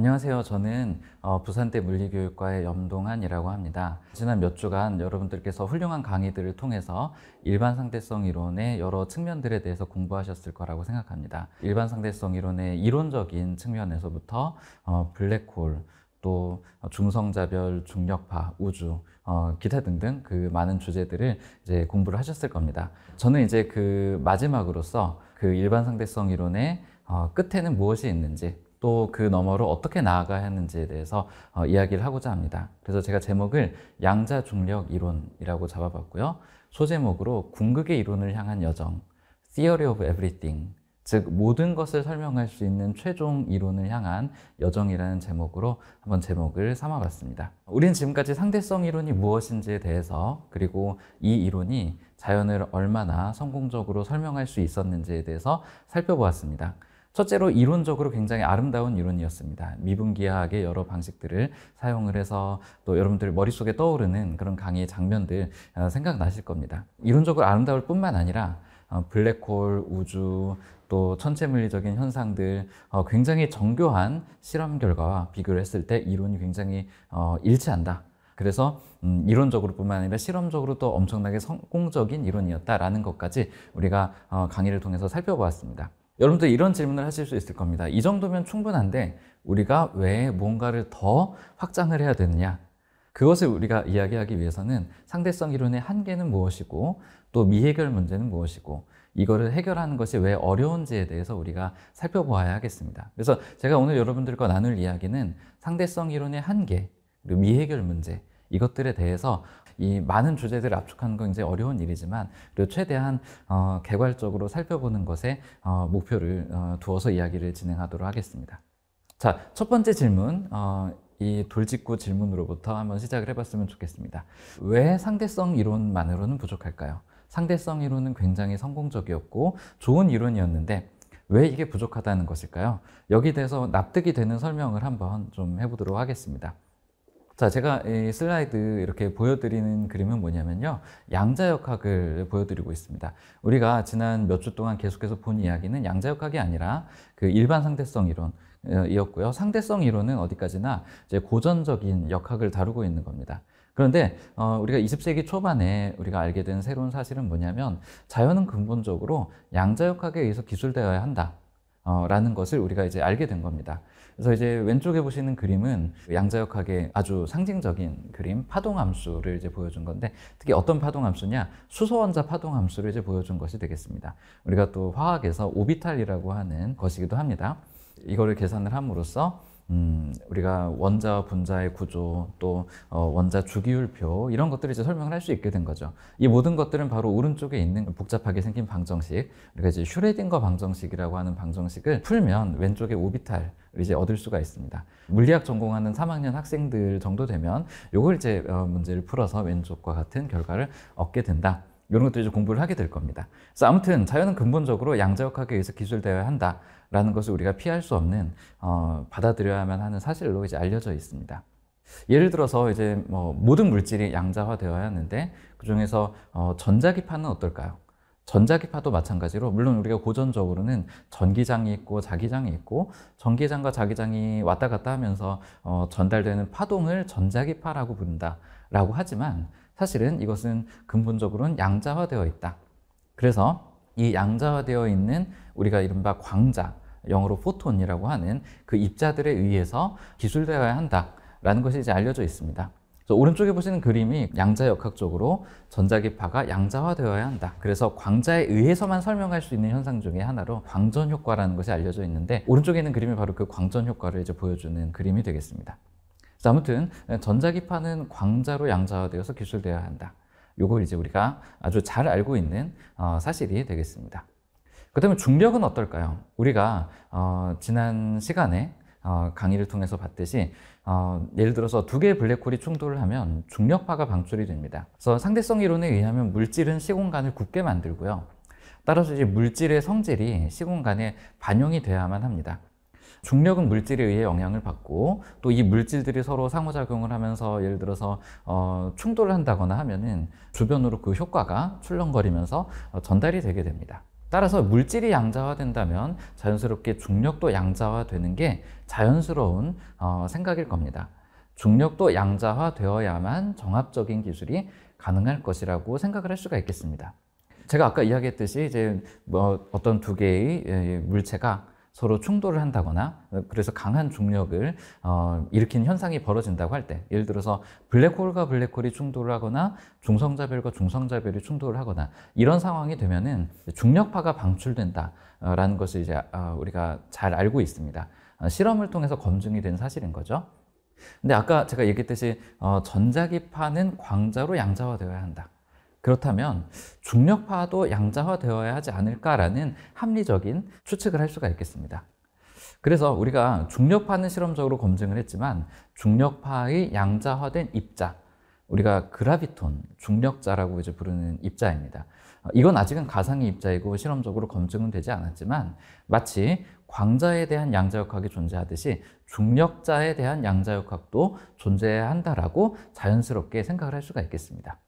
안녕하세요. 저는 어, 부산대 물리교육과의 염동환이라고 합니다. 지난 몇 주간 여러분들께서 훌륭한 강의들을 통해서 일반 상대성 이론의 여러 측면들에 대해서 공부하셨을 거라고 생각합니다. 일반 상대성 이론의 이론적인 측면에서부터 어, 블랙홀, 또 중성자별, 중력파, 우주, 어, 기타 등등 그 많은 주제들을 이제 공부를 하셨을 겁니다. 저는 이제 그 마지막으로서 그 일반 상대성 이론의 어, 끝에는 무엇이 있는지 또그 너머로 어떻게 나아가야 하는지에 대해서 어, 이야기를 하고자 합니다. 그래서 제가 제목을 양자 중력 이론이라고 잡아봤고요. 소제목으로 궁극의 이론을 향한 여정, Theory of Everything, 즉 모든 것을 설명할 수 있는 최종 이론을 향한 여정이라는 제목으로 한번 제목을 삼아봤습니다. 우린 지금까지 상대성 이론이 무엇인지에 대해서 그리고 이 이론이 자연을 얼마나 성공적으로 설명할 수 있었는지에 대해서 살펴보았습니다. 첫째로 이론적으로 굉장히 아름다운 이론이었습니다. 미분기하학의 여러 방식들을 사용을 해서 또 여러분들 머릿속에 떠오르는 그런 강의 의 장면들 어, 생각나실 겁니다. 이론적으로 아름다울 뿐만 아니라 어, 블랙홀, 우주, 또 천체 물리적인 현상들 어, 굉장히 정교한 실험 결과와 비교를 했을 때 이론이 굉장히 일치한다. 그래서 음, 이론적으로뿐만 아니라 실험적으로 또 엄청나게 성공적인 이론이었다라는 것까지 우리가 강의를 통해서 살펴보았습니다. 여러분들 이런 질문을 하실 수 있을 겁니다. 이 정도면 충분한데 우리가 왜 뭔가를 더 확장을 해야 되느냐? 그것을 우리가 이야기하기 위해서는 상대성 이론의 한계는 무엇이고 또 미해결 문제는 무엇이고 이거를 해결하는 것이 왜 어려운지에 대해서 우리가 살펴보아야 하겠습니다. 그래서 제가 오늘 여러분들과 나눌 이야기는 상대성 이론의 한계, 그리고 미해결 문제, 이것들에 대해서 이 많은 주제들을 압축하는 건 이제 어려운 일이지만 그리고 최대한 어, 개괄적으로 살펴보는 것에 어, 목표를 어, 두어서 이야기를 진행하도록 하겠습니다. 자, 첫 번째 질문. 어, 이 돌직구 질문으로부터 한번 시작을 해봤으면 좋겠습니다. 왜 상대성 이론만으로는 부족할까요? 상대성 이론은 굉장히 성공적이었고 좋은 이론이었는데 왜 이게 부족하다는 것일까요? 여기 대해서 납득이 되는 설명을 한번 좀 해보도록 하겠습니다. 자, 제가 이 슬라이드 이렇게 보여드리는 그림은 뭐냐면요. 양자역학을 보여드리고 있습니다. 우리가 지난 몇 주 동안 계속해서 본 이야기는 양자역학이 아니라 그 일반 상대성 이론, 어, 이었고요. 상대성 이론은 어디까지나 이제 고전적인 역학을 다루고 있는 겁니다. 그런데 어, 우리가 20세기 초반에 우리가 알게 된 새로운 사실은 뭐냐면 자연은 근본적으로 양자역학에 의해서 기술되어야 한다. 라는 것을 우리가 이제 알게 된 겁니다. 그래서 이제 왼쪽에 보시는 그림은 양자역학의 아주 상징적인 그림 파동함수를 이제 보여준 건데 특히 어떤 파동함수냐 수소원자 파동함수를 이제 보여준 것이 되겠습니다. 우리가 또 화학에서 오비탈이라고 하는 것이기도 합니다. 이거를 계산을 함으로써 음, 우리가 원자와 분자의 구조 또 어, 원자 주기율표 이런 것들을 이제 설명을 할 수 있게 된 거죠. 이 모든 것들은 바로 오른쪽에 있는 복잡하게 생긴 방정식 우리가 이제 슈레딩거 방정식이라고 하는 방정식을 풀면 왼쪽에 오비탈 이제 얻을 수가 있습니다. 물리학 전공하는 3학년 학생들 정도 되면 요걸 이제 어, 문제를 풀어서 왼쪽과 같은 결과를 얻게 된다. 이런 것들 이제 공부를 하게 될 겁니다. 그래서 아무튼 자연은 근본적으로 양자역학에 의해서 기술되어야 한다. 라는 것을 우리가 피할 수 없는 어, 받아들여야만 하는 사실로 이제 알려져 있습니다. 예를 들어서 이제 뭐 모든 물질이 양자화 되어야 하는데 그 중에서 어, 전자기파는 어떨까요? 전자기파도 마찬가지로 물론 우리가 고전적으로는 전기장이 있고 자기장이 있고 전기장과 자기장이 왔다 갔다 하면서 어, 전달되는 파동을 전자기파라고 부른다라고 하지만 사실은 이것은 근본적으로는 양자화되어 있다. 그래서 이 양자화되어 있는 우리가 이른바 광자, 영어로 포톤이라고 하는 그 입자들에 의해서 기술되어야 한다라는 것이 이제 알려져 있습니다. 오른쪽에 보시는 그림이 양자역학적으로 전자기파가 양자화되어야 한다. 그래서 광자에 의해서만 설명할 수 있는 현상 중의 하나로 광전 효과라는 것이 알려져 있는데 오른쪽에 있는 그림이 바로 그 광전 효과를 이제 보여주는 그림이 되겠습니다. 아무튼 전자기파는 광자로 양자화되어서 기술되어야 한다. 요거 이제 우리가 아주 잘 알고 있는 어, 사실이 되겠습니다. 그다음에 중력은 어떨까요? 우리가 어, 지난 시간에 어, 강의를 통해서 봤듯이 어, 예를 들어서 두 개의 블랙홀이 충돌을 하면 중력파가 방출이 됩니다. 그래서 상대성 이론에 의하면 물질은 시공간을 굳게 만들고요. 따라서 이제 물질의 성질이 시공간에 반영이 되어야만 합니다. 중력은 물질에 의해 영향을 받고 또 이 물질들이 서로 상호작용을 하면서 예를 들어서 어, 충돌을 한다거나 하면은 주변으로 그 효과가 출렁거리면서 어, 전달이 되게 됩니다. 따라서 물질이 양자화된다면 자연스럽게 중력도 양자화되는 게 자연스러운 어, 생각일 겁니다. 중력도 양자화되어야만 정합적인 기술이 가능할 것이라고 생각을 할 수가 있겠습니다. 제가 아까 이야기했듯이 이제 뭐 어떤 두 개의 예, 물체가 서로 충돌을 한다거나 그래서 강한 중력을 어, 일으키는 현상이 벌어진다고 할 때 예를 들어서 블랙홀과 블랙홀이 충돌을 하거나 중성자별과 중성자별이 충돌을 하거나 이런 상황이 되면은 중력파가 방출된다라는 것을 이제 아, 우리가 잘 알고 있습니다. 어, 실험을 통해서 검증이 된 사실인 거죠. 근데 아까 제가 얘기했듯이 어, 전자기파는 광자로 양자화되어야 한다. 그렇다면 중력파도 양자화되어야 하지 않을까라는 합리적인 추측을 할 수가 있겠습니다. 그래서 우리가 중력파는 실험적으로 검증을 했지만 중력파의 양자화된 입자, 우리가 그라비톤, 중력자라고 이제 부르는 입자입니다. 이건 아직은 가상의 입자이고 실험적으로 검증은 되지 않았지만 마치 광자에 대한 양자역학이 존재하듯이 중력자에 대한 양자역학도 존재한다라고 자연스럽게 생각을 할 수가 있겠습니다.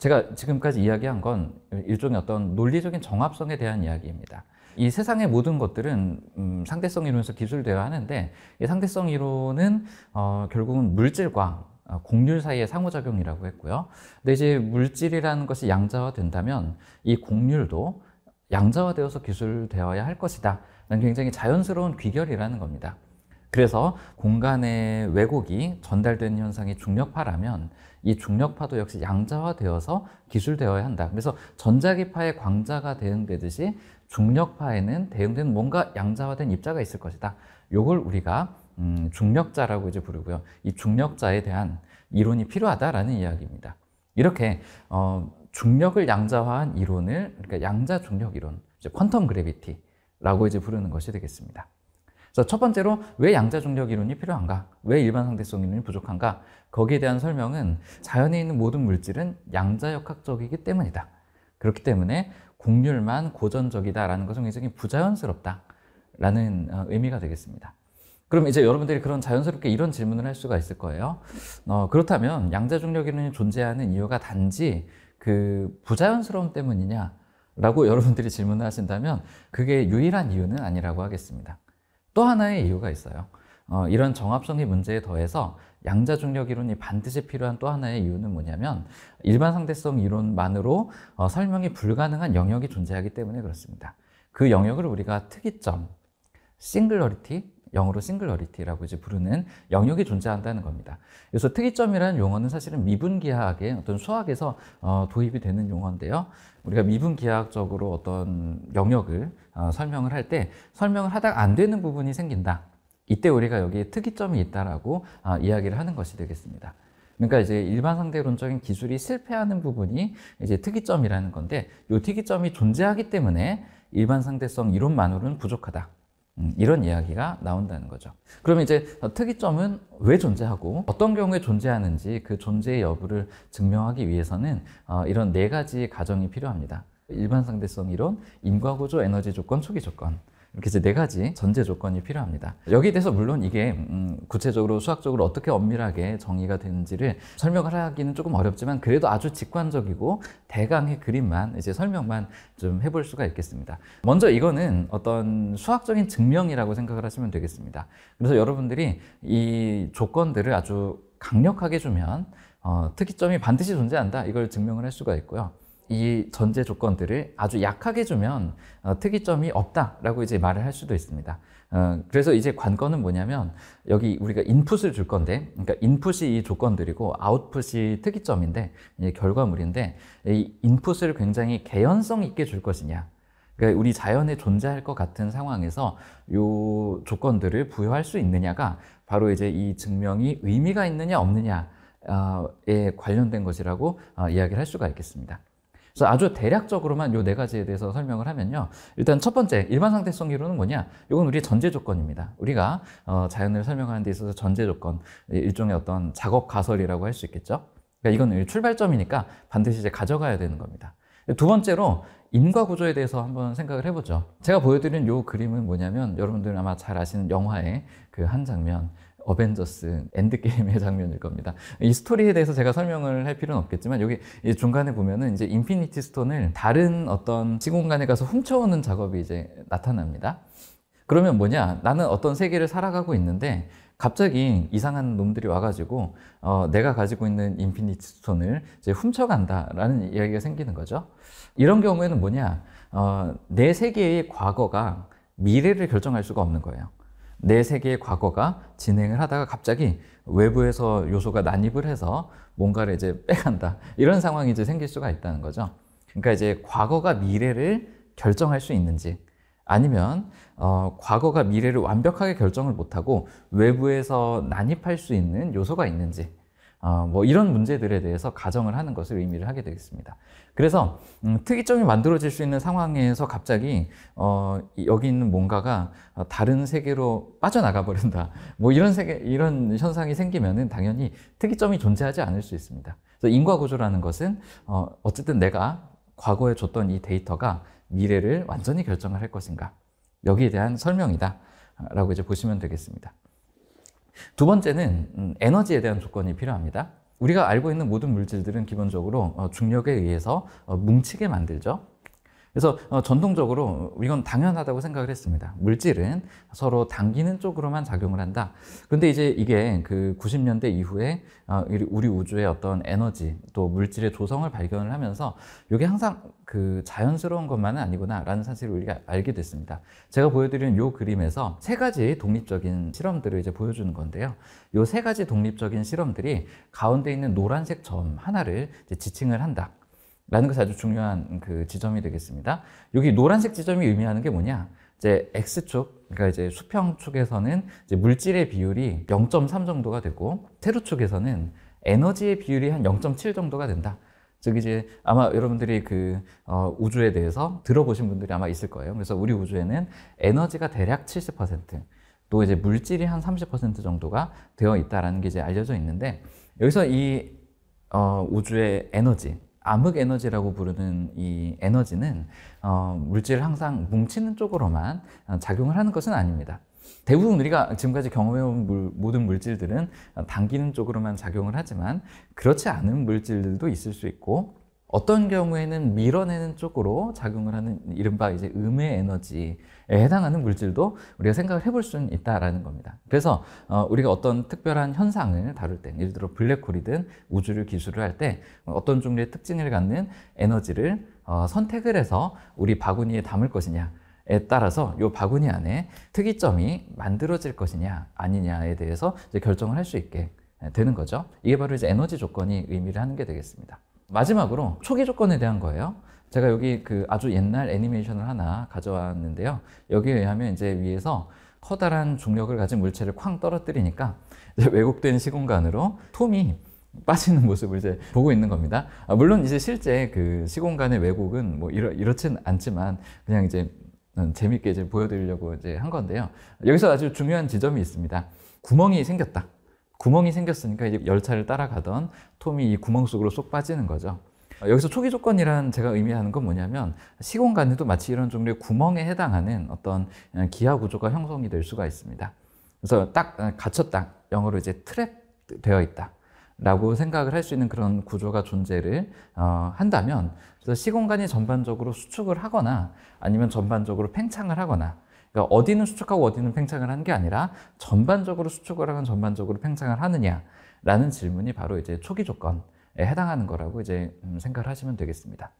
제가 지금까지 이야기한 건 일종의 어떤 논리적인 정합성에 대한 이야기입니다. 이 세상의 모든 것들은 음, 상대성 이론에서 기술되어야 하는데 이 상대성 이론은 어, 결국은 물질과 공률 어, 사이의 상호작용이라고 했고요. 근데 이제 물질이라는 것이 양자화된다면 이 공률도 양자화되어서 기술되어야 할 것이다. 굉장히 자연스러운 귀결이라는 겁니다. 그래서 공간의 왜곡이 전달되는 현상이 중력파라면 이 중력파도 역시 양자화되어서 기술되어야 한다. 그래서 전자기파의 광자가 대응되듯이 중력파에는 대응된 뭔가 양자화된 입자가 있을 것이다. 요걸 우리가 음, 중력자라고 이제 부르고요. 이 중력자에 대한 이론이 필요하다라는 이야기입니다. 이렇게 어, 중력을 양자화한 이론을 그러니까 양자 중력 이론, 이제 퀀텀 그래비티라고 이제 부르는 것이 되겠습니다. 그래서 첫 번째로 왜 양자 중력 이론이 필요한가? 왜 일반 상대성 이론이 부족한가? 거기에 대한 설명은 자연에 있는 모든 물질은 양자역학적이기 때문이다. 그렇기 때문에 곡률만 고전적이다라는 것은 굉장히 부자연스럽다. 라는 어, 의미가 되겠습니다. 그럼 이제 여러분들이 그런 자연스럽게 이런 질문을 할 수가 있을 거예요. 어, 그렇다면 양자중력이론이 존재하는 이유가 단지 그 부자연스러움 때문이냐? 라고 여러분들이 질문을 하신다면 그게 유일한 이유는 아니라고 하겠습니다. 또 하나의 이유가 있어요. 어, 이런 정합성의 문제에 더해서 양자 중력 이론이 반드시 필요한 또 하나의 이유는 뭐냐면 일반 상대성 이론만으로 어, 설명이 불가능한 영역이 존재하기 때문에 그렇습니다. 그 영역을 우리가 특이점, 싱글러리티, 영어로 싱글러리티라고 이제 부르는 영역이 존재한다는 겁니다. 그래서 특이점이라는 용어는 사실은 미분기하학의 어떤 수학에서 어, 도입이 되는 용어인데요. 우리가 미분기하학적으로 어떤 영역을 어, 설명을 할 때 설명을 하다가 안 되는 부분이 생긴다. 이때 우리가 여기에 특이점이 있다라고 어, 이야기를 하는 것이 되겠습니다. 그러니까 이제 일반 상대론적인 기술이 실패하는 부분이 이제 특이점이라는 건데 이 특이점이 존재하기 때문에 일반 상대성 이론만으로는 부족하다. 음, 이런 이야기가 나온다는 거죠. 그럼 이제 특이점은 왜 존재하고 어떤 경우에 존재하는지 그 존재의 여부를 증명하기 위해서는 어, 이런 네 가지 가정이 필요합니다. 일반 상대성 이론, 인과구조, 에너지 조건, 초기 조건 이렇게 이제 네 가지 전제 조건이 필요합니다. 여기에 대해서 물론 이게 음 구체적으로 수학적으로 어떻게 엄밀하게 정의가 되는지를 설명을 하기는 조금 어렵지만 그래도 아주 직관적이고 대강의 그림만 이제 설명만 좀 해볼 수가 있겠습니다. 먼저 이거는 어떤 수학적인 증명이라고 생각을 하시면 되겠습니다. 그래서 여러분들이 이 조건들을 아주 강력하게 주면 어, 특이점이 반드시 존재한다 이걸 증명을 할 수가 있고요. 이 전제 조건들을 아주 약하게 주면 어, 특이점이 없다라고 이제 말을 할 수도 있습니다. 어, 그래서 이제 관건은 뭐냐면 여기 우리가 인풋을 줄 건데 그러니까 인풋이 이 조건들이고 아웃풋이 특이점인데 결과물인데 이 인풋을 굉장히 개연성 있게 줄 것이냐 그러니까 우리 자연에 존재할 것 같은 상황에서 요 조건들을 부여할 수 있느냐가 바로 이제 이 증명이 의미가 있느냐 없느냐에 관련된 것이라고 어, 이야기를 할 수가 있겠습니다. 그래서 아주 대략적으로만 요 네 가지에 대해서 설명을 하면요. 일단 첫 번째 일반 상태성 이론은 뭐냐? 이건 우리 전제 조건입니다. 우리가 어, 자연을 설명하는 데 있어서 전제 조건 일종의 어떤 작업 가설이라고 할 수 있겠죠. 그러니까 이건 출발점이니까 반드시 이제 가져가야 되는 겁니다. 두 번째로 인과 구조에 대해서 한번 생각을 해보죠. 제가 보여드린 요 그림은 뭐냐면 여러분들은 아마 잘 아시는 영화의 그 한 장면. 어벤져스 엔드게임의 장면일 겁니다. 이 스토리에 대해서 제가 설명을 할 필요는 없겠지만 여기 중간에 보면은 이제 인피니티 스톤을 다른 어떤 시공간에 가서 훔쳐오는 작업이 이제 나타납니다. 그러면 뭐냐? 나는 어떤 세계를 살아가고 있는데 갑자기 이상한 놈들이 와가지고 어, 내가 가지고 있는 인피니티 스톤을 이제 훔쳐간다라는 이야기가 생기는 거죠. 이런 경우에는 뭐냐? 어, 내 세계의 과거가 미래를 결정할 수가 없는 거예요. 내 세계의 과거가 진행을 하다가 갑자기 외부에서 요소가 난입을 해서 뭔가를 이제 빼간다. 이런 상황이 이제 생길 수가 있다는 거죠. 그러니까 이제 과거가 미래를 결정할 수 있는지 아니면 어, 과거가 미래를 완벽하게 결정을 못하고 외부에서 난입할 수 있는 요소가 있는지 어, 뭐 이런 문제들에 대해서 가정을 하는 것을 의미를 하게 되겠습니다. 그래서 음, 특이점이 만들어질 수 있는 상황에서 갑자기 어, 여기 있는 뭔가가 다른 세계로 빠져나가 버린다. 뭐 이런 세계 이런 현상이 생기면은 당연히 특이점이 존재하지 않을 수 있습니다. 그래서 인과 구조라는 것은 어, 어쨌든 내가 과거에 줬던 이 데이터가 미래를 완전히 결정을 할 것인가 여기에 대한 설명이다라고 이제 보시면 되겠습니다. 두 번째는 음, 에너지에 대한 조건이 필요합니다. 우리가 알고 있는 모든 물질들은 기본적으로 어, 중력에 의해서 어, 뭉치게 만들죠. 그래서 어, 전통적으로 이건 당연하다고 생각을 했습니다. 물질은 서로 당기는 쪽으로만 작용을 한다. 그런데 이제 이게 그 90년대 이후에 어, 우리 우주의 어떤 에너지 또 물질의 조성을 발견을 하면서 이게 항상 그 자연스러운 것만은 아니구나라는 사실을 우리가 알게 됐습니다. 제가 보여드리는 이 그림에서 세 가지 독립적인 실험들을 이제 보여주는 건데요. 이 세 가지 독립적인 실험들이 가운데 있는 노란색 점 하나를 지칭을 한다. 라는 것이 아주 중요한 그 지점이 되겠습니다. 여기 노란색 지점이 의미하는 게 뭐냐? 이제 X축, 그러니까 이제 수평축에서는 이제 물질의 비율이 0.3 정도가 되고, 세로축에서는 에너지의 비율이 한 0.7 정도가 된다. 즉 이제 아마 여러분들이 그 어, 우주에 대해서 들어보신 분들이 아마 있을 거예요. 그래서 우리 우주에는 에너지가 대략 70%, 또 이제 물질이 한 30% 정도가 되어 있다라는 게 이제 알려져 있는데 여기서 이 어, 우주의 에너지, 암흑 에너지라고 부르는 이 에너지는 어, 물질 을 항상 뭉치는 쪽으로만 어, 작용을 하는 것은 아닙니다. 대부분 우리가 지금까지 경험해온 물, 모든 물질들은 어, 당기는 쪽으로만 작용을 하지만 그렇지 않은 물질들도 있을 수 있고 어떤 경우에는 밀어내는 쪽으로 작용을 하는 이른바 이제 음의 에너지 해당하는 물질도 우리가 생각을 해볼 수는 있다라는 겁니다. 그래서 어, 우리가 어떤 특별한 현상을 다룰 때, 예를 들어 블랙홀이든 우주를 기술을 할 때 어떤 종류의 특징을 갖는 에너지를 어, 선택을 해서 우리 바구니에 담을 것이냐, 에 따라서 이 바구니 안에 특이점이 만들어질 것이냐 아니냐에 대해서 결정을 할 수 있게 되는 거죠. 이게 바로 이제 에너지 조건이 의미를 하는 게 되겠습니다. 마지막으로 초기 조건에 대한 거예요. 제가 여기 그 아주 옛날 애니메이션을 하나 가져왔는데요. 여기에 의하면 이제 위에서 커다란 중력을 가진 물체를 쾅 떨어뜨리니까 왜곡된 시공간으로 톰이 빠지는 모습을 이제 보고 있는 겁니다. 아, 물론 이제 실제 그 시공간의 왜곡은 뭐 이렇, 이렇진 않지만 그냥 이제 음, 재밌게 이제 보여드리려고 이제 한 건데요. 여기서 아주 중요한 지점이 있습니다. 구멍이 생겼다. 구멍이 생겼으니까 이제 열차를 따라가던 톰이 이 구멍 속으로 쏙 빠지는 거죠. 어, 여기서 초기 조건이란 제가 의미하는 건 뭐냐면 시공간에도 마치 이런 종류의 구멍에 해당하는 어떤 어, 기하 구조가 형성이 될 수가 있습니다. 그래서 딱 갇혔다. 어, 영어로 이제 트랩 되어 있다. 라고 생각을 할 수 있는 그런 구조가 존재를 어, 한다면 그래서 시공간이 전반적으로 수축을 하거나 아니면 전반적으로 팽창을 하거나 그러니까 어디는 수축하고 어디는 팽창을 하는 게 아니라 전반적으로 수축을 하거나 전반적으로 팽창을 하느냐라는 질문이 바로 이제 초기 조건 해당하는 거라고 이제 음, 생각을 하시면 되겠습니다.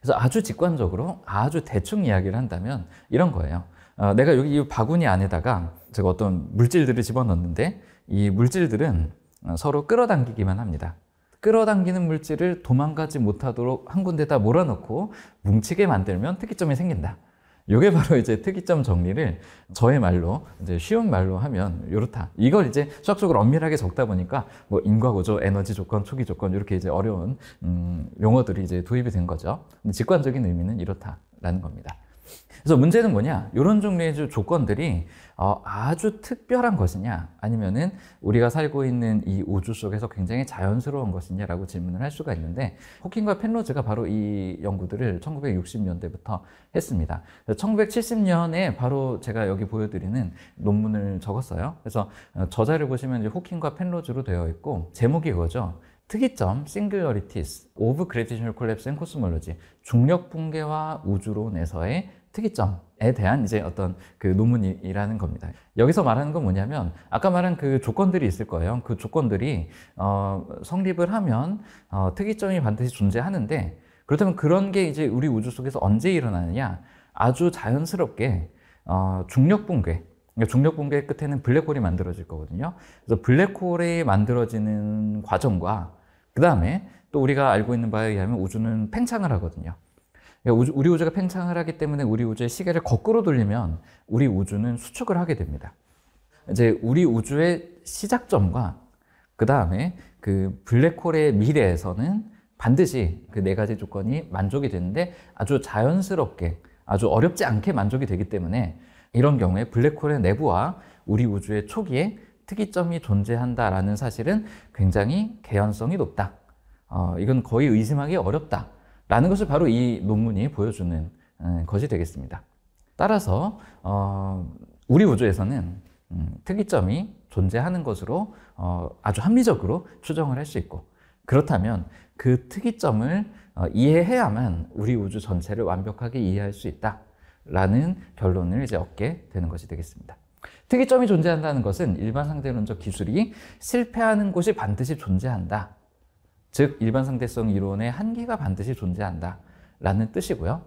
그래서 아주 직관적으로 아주 대충 이야기를 한다면 이런 거예요. 어, 내가 여기 이 바구니 안에다가 제가 어떤 물질들을 집어넣는데 이 물질들은 어, 서로 끌어당기기만 합니다. 끌어당기는 물질을 도망가지 못하도록 한 군데다 몰아넣고 뭉치게 만들면 특이점이 생긴다. 이게 바로 이제 특이점 정리를 저의 말로 이제 쉬운 말로 하면 요렇다. 이걸 이제 수학적으로 엄밀하게 적다 보니까 뭐 인과구조, 에너지 조건, 초기 조건 이렇게 이제 어려운 음, 용어들이 이제 도입이 된 거죠. 직관적인 의미는 이렇다라는 겁니다. 그래서 문제는 뭐냐? 이런 종류의 조건들이 어, 아주 특별한 것이냐 아니면은 우리가 살고 있는 이 우주 속에서 굉장히 자연스러운 것이냐라고 질문을 할 수가 있는데 호킹과 펜로즈가 바로 이 연구들을 1960년대부터 했습니다. 1970년에 바로 제가 여기 보여드리는 논문을 적었어요. 그래서 어, 저자를 보시면 이제 호킹과 펜로즈로 되어 있고 제목이 이거죠. 특이점 싱글 n 리티스 오브 그 t 디 e s of g r a v i t a 중력 붕괴와 우주론에서의 특이점에 대한 이제 어떤 그 논문이라는 겁니다. 여기서 말하는 건 뭐냐면 아까 말한 그 조건들이 있을 거예요. 그 조건들이 어, 성립을 하면 어, 특이점이 반드시 존재하는데 그렇다면 그런 게 이제 우리 우주 속에서 언제 일어나느냐? 아주 자연스럽게 어, 중력 붕괴. 그러니까 중력 붕괴 끝에는 블랙홀이 만들어질 거거든요. 그래서 블랙홀이 만들어지는 과정과 그 다음에 또 우리가 알고 있는 바에 의하면 우주는 팽창을 하거든요. 그러 그러니까 우리 우주가 팽창을 하기 때문에 우리 우주의 시계를 거꾸로 돌리면 우리 우주는 수축을 하게 됩니다. 이제 우리 우주의 시작점과 그 다음에 그 블랙홀의 미래에서는 반드시 그 네 가지 조건이 만족이 되는데 아주 자연스럽게 아주 어렵지 않게 만족이 되기 때문에 이런 경우에 블랙홀의 내부와 우리 우주의 초기에 특이점이 존재한다라는 사실은 굉장히 개연성이 높다. 어, 이건 거의 의심하기 어렵다. 라는 것을 바로 이 논문이 보여주는 것이 되겠습니다. 따라서 어, 우리 우주에서는 음, 특이점이 존재하는 것으로 어, 아주 합리적으로 추정을 할 수 있고 그렇다면 그 특이점을 어, 이해해야만 우리 우주 전체를 완벽하게 이해할 수 있다라는 결론을 이제 얻게 되는 것이 되겠습니다. 특이점이 존재한다는 것은 일반 상대론적 기술이 실패하는 곳이 반드시 존재한다 즉 일반 상대성 이론의 한계가 반드시 존재한다 라는 뜻이고요.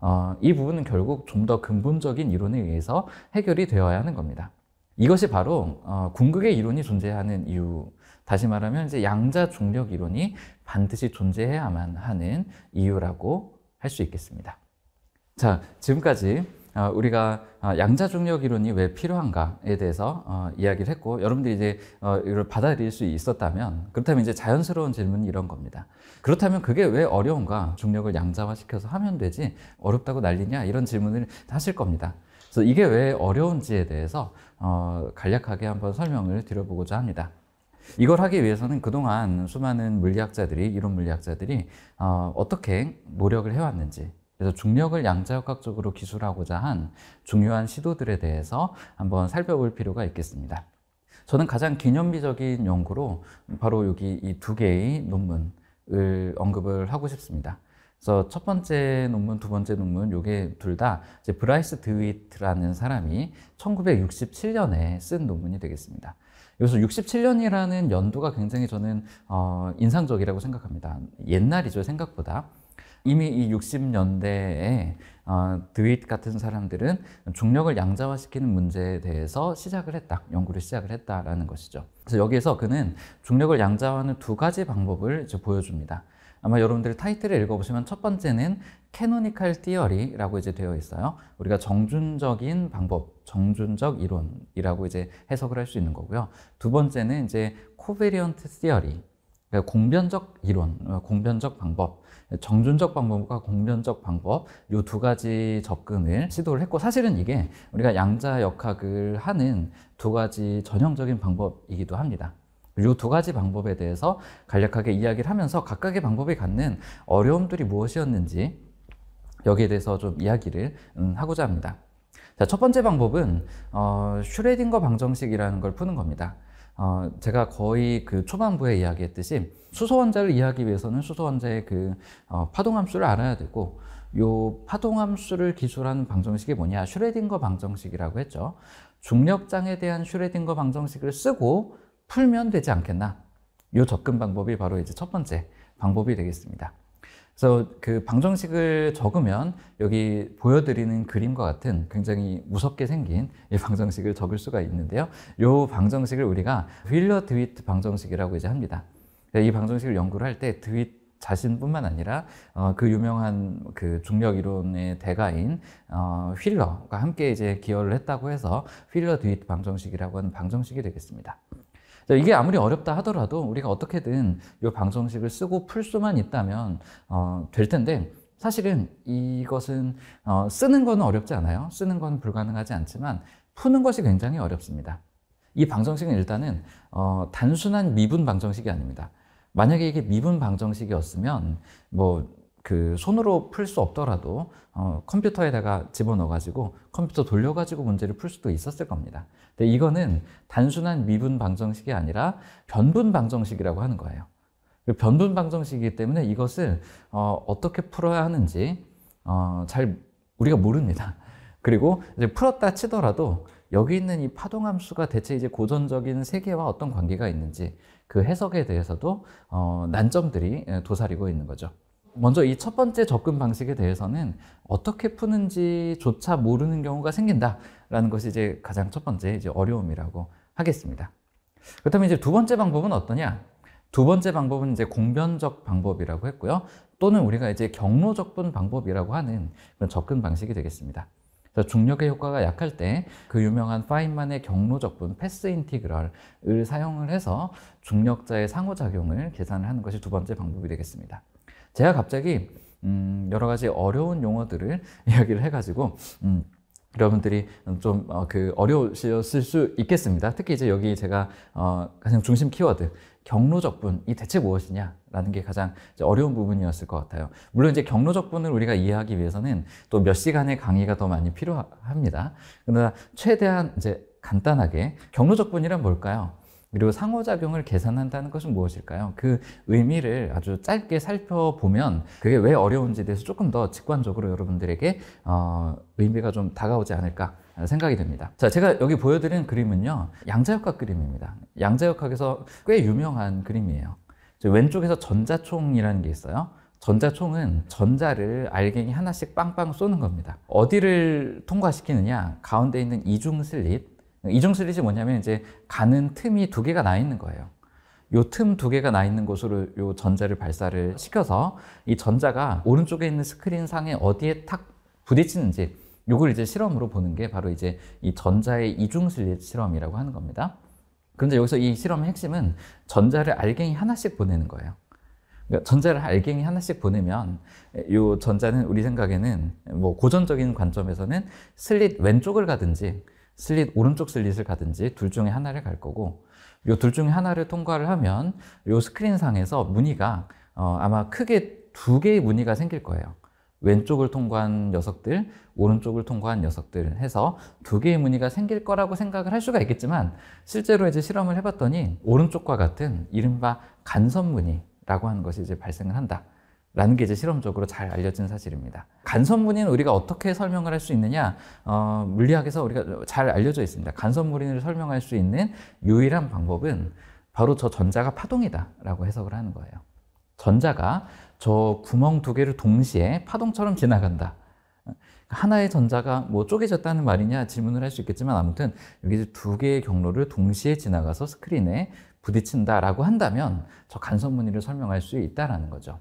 어, 이 부분은 결국 좀 더 근본적인 이론에 의해서 해결이 되어야 하는 겁니다. 이것이 바로 어, 궁극의 이론이 존재하는 이유 다시 말하면 이제 양자 중력 이론이 반드시 존재해야만 하는 이유라고 할 수 있겠습니다. 자, 지금까지 어, 우리가 어, 양자중력 이론이 왜 필요한가에 대해서 어, 이야기를 했고 여러분들이 이제 이걸 받아들일 수 있었다면 그렇다면 이제 자연스러운 질문이 이런 겁니다. 그렇다면 그게 왜 어려운가? 중력을 양자화시켜서 하면 되지 어렵다고 난리냐? 이런 질문을 하실 겁니다. 그래서 이게 왜 어려운지에 대해서 간략하게 한번 설명을 드려보고자 합니다. 이걸 하기 위해서는 그동안 수많은 물리학자들이 이론 물리학자들이 어, 떻게 노력을 해왔는지 그래서 중력을 양자역학적으로 기술하고자 한 중요한 시도들에 대해서 한번 살펴볼 필요가 있겠습니다. 저는 가장 기념비적인 연구로 바로 여기 이 두 개의 논문을 언급을 하고 싶습니다. 그래서 첫 번째 논문, 두 번째 논문, 요게 둘 다 브라이스 드위트라는 사람이 1967년에 쓴 논문이 되겠습니다. 여기서 67년이라는 연도가 굉장히 저는 어, 인상적이라고 생각합니다. 옛날이죠, 생각보다. 이미 이 60년대에 어, 드윗 같은 사람들은 중력을 양자화시키는 문제에 대해서 시작을 했다, 연구를 시작을 했다라는 것이죠. 그래서 여기에서 그는 중력을 양자화하는 두 가지 방법을 이제 보여줍니다. 아마 여러분들 타이틀을 읽어보시면 첫 번째는 캐노니컬 띠어리라고 이제 되어 있어요. 우리가 정준적인 방법, 정준적 이론이라고 이제 해석을 할 수 있는 거고요. 두 번째는 이제 코베리언트 띠어리, 그러니까 공변적 이론, 공변적 방법. 정준적 방법과 공변적 방법 이 두 가지 접근을 시도를 했고 사실은 이게 우리가 양자 역학을 하는 두 가지 전형적인 방법이기도 합니다. 이 두 가지 방법에 대해서 간략하게 이야기를 하면서 각각의 방법이 갖는 어려움들이 무엇이었는지 여기에 대해서 좀 이야기를 음, 하고자 합니다. 자, 첫 번째 방법은 어, 슈레딩거 방정식이라는 걸 푸는 겁니다. 어, 제가 거의 그 초반부에 이야기했듯이 수소 원자를 이해하기 위해서는 수소 원자의 그 어, 파동함수를 알아야 되고 요 파동함수를 기술하는 방정식이 뭐냐 슈레딩거 방정식이라고 했죠. 중력장에 대한 슈레딩거 방정식을 쓰고 풀면 되지 않겠나? 요 접근 방법이 바로 이제 첫 번째 방법이 되겠습니다. 그래서 그 방정식을 적으면 여기 보여드리는 그림과 같은 굉장히 무섭게 생긴 이 방정식을 적을 수가 있는데요. 이 방정식을 우리가 휠러 드위트 방정식이라고 이제 합니다. 그러니까 이 방정식을 연구를 할 때 드윗 자신뿐만 아니라 어, 그 유명한 그 중력 이론의 대가인 어, 휠러가 함께 이제 기여를 했다고 해서 휠러 드윗 방정식이라고 하는 방정식이 되겠습니다. 이게 아무리 어렵다 하더라도 우리가 어떻게든 이 방정식을 쓰고 풀 수만 있다면 어, 될 텐데 사실은 이것은 어, 쓰는 건 어렵지 않아요. 쓰는 건 불가능하지 않지만 푸는 것이 굉장히 어렵습니다. 이 방정식은 일단은 어, 단순한 미분 방정식이 아닙니다. 만약에 이게 미분 방정식이었으면 뭐그 손으로 풀 수 없더라도 어, 컴퓨터에다가 집어넣어가지고 컴퓨터 돌려가지고 문제를 풀 수도 있었을 겁니다. 근데 이거는 단순한 미분 방정식이 아니라 변분 방정식이라고 하는 거예요. 그 변분 방정식이기 때문에 이것을 어, 어떻게 풀어야 하는지 어, 잘 우리가 모릅니다. 그리고 이제 풀었다 치더라도 여기 있는 이 파동함수가 대체 이제 고전적인 세계와 어떤 관계가 있는지 그 해석에 대해서도 어, 난점들이 예, 도사리고 있는 거죠. 먼저 이 첫 번째 접근 방식에 대해서는 어떻게 푸는지조차 모르는 경우가 생긴다라는 것이 이제 가장 첫 번째 이제 어려움이라고 하겠습니다. 그렇다면 이제 두 번째 방법은 어떠냐? 두 번째 방법은 이제 공변적 방법이라고 했고요. 또는 우리가 이제 경로 접근 방법이라고 하는 그런 접근 방식이 되겠습니다. 중력의 효과가 약할 때 그 유명한 파인만의 경로 접근 패스 인티그럴을 사용을 해서 중력자의 상호작용을 계산을 하는 것이 두 번째 방법이 되겠습니다. 제가 갑자기 음, 여러 가지 어려운 용어들을 이야기를 해가지고 음, 여러분들이 좀그 어, 어려우셨을 수 있겠습니다. 특히 이제 여기 제가 어, 가장 중심 키워드 경로적분이 대체 무엇이냐라는 게 가장 어려운 부분이었을 것 같아요. 물론 이제 경로적분을 우리가 이해하기 위해서는 또 몇 시간의 강의가 더 많이 필요합니다. 그러나 최대한 이제 간단하게 경로적분이란 뭘까요? 그리고 상호작용을 계산한다는 것은 무엇일까요? 그 의미를 아주 짧게 살펴보면 그게 왜 어려운지에 대해서 조금 더 직관적으로 여러분들에게 어, 의미가 좀 다가오지 않을까 생각이 됩니다. 자, 제가 여기 보여드린 그림은요, 양자역학 그림입니다. 양자역학에서 꽤 유명한 그림이에요. 왼쪽에서 전자총이라는 게 있어요. 전자총은 전자를 알갱이 하나씩 빵빵 쏘는 겁니다. 어디를 통과시키느냐? 가운데 있는 이중 슬립, 이중 슬릿이 뭐냐면 이제 가는 틈이 두 개가 나 있는 거예요. 요 틈 두 개가 나 있는 곳으로 요 전자를 발사를 시켜서 이 전자가 오른쪽에 있는 스크린 상에 어디에 탁 부딪히는지 요걸 이제 실험으로 보는 게 바로 이제 이 전자의 이중 슬릿 실험이라고 하는 겁니다. 그런데 여기서 이 실험의 핵심은 전자를 알갱이 하나씩 보내는 거예요. 그러니까 전자를 알갱이 하나씩 보내면 이 전자는 우리 생각에는 뭐 고전적인 관점에서는 슬릿 왼쪽을 가든지 슬릿 오른쪽 슬릿을 가든지 둘 중에 하나를 갈 거고 요 둘 중에 하나를 통과를 하면 요 스크린상에서 무늬가 어, 아마 크게 두 개의 무늬가 생길 거예요. 왼쪽을 통과한 녀석들, 오른쪽을 통과한 녀석들 해서 두 개의 무늬가 생길 거라고 생각을 할 수가 있겠지만 실제로 이제 실험을 해봤더니 오른쪽과 같은 이른바 간선 무늬라고 하는 것이 이제 발생을 한다. 라는 게 이제 실험적으로 잘 알려진 사실입니다. 간선물인 우리가 어떻게 설명을 할 수 있느냐, 어, 물리학에서 우리가 잘 알려져 있습니다. 간선무인을 설명할 수 있는 유일한 방법은 바로 저 전자가 파동이다라고 해석을 하는 거예요. 전자가 저 구멍 두 개를 동시에 파동처럼 지나간다. 하나의 전자가 뭐 쪼개졌다는 말이냐 질문을 할 수 있겠지만 아무튼 여기 두 개의 경로를 동시에 지나가서 스크린에 부딪힌다라고 한다면 저간선 무늬를 설명할 수 있다라는 거죠.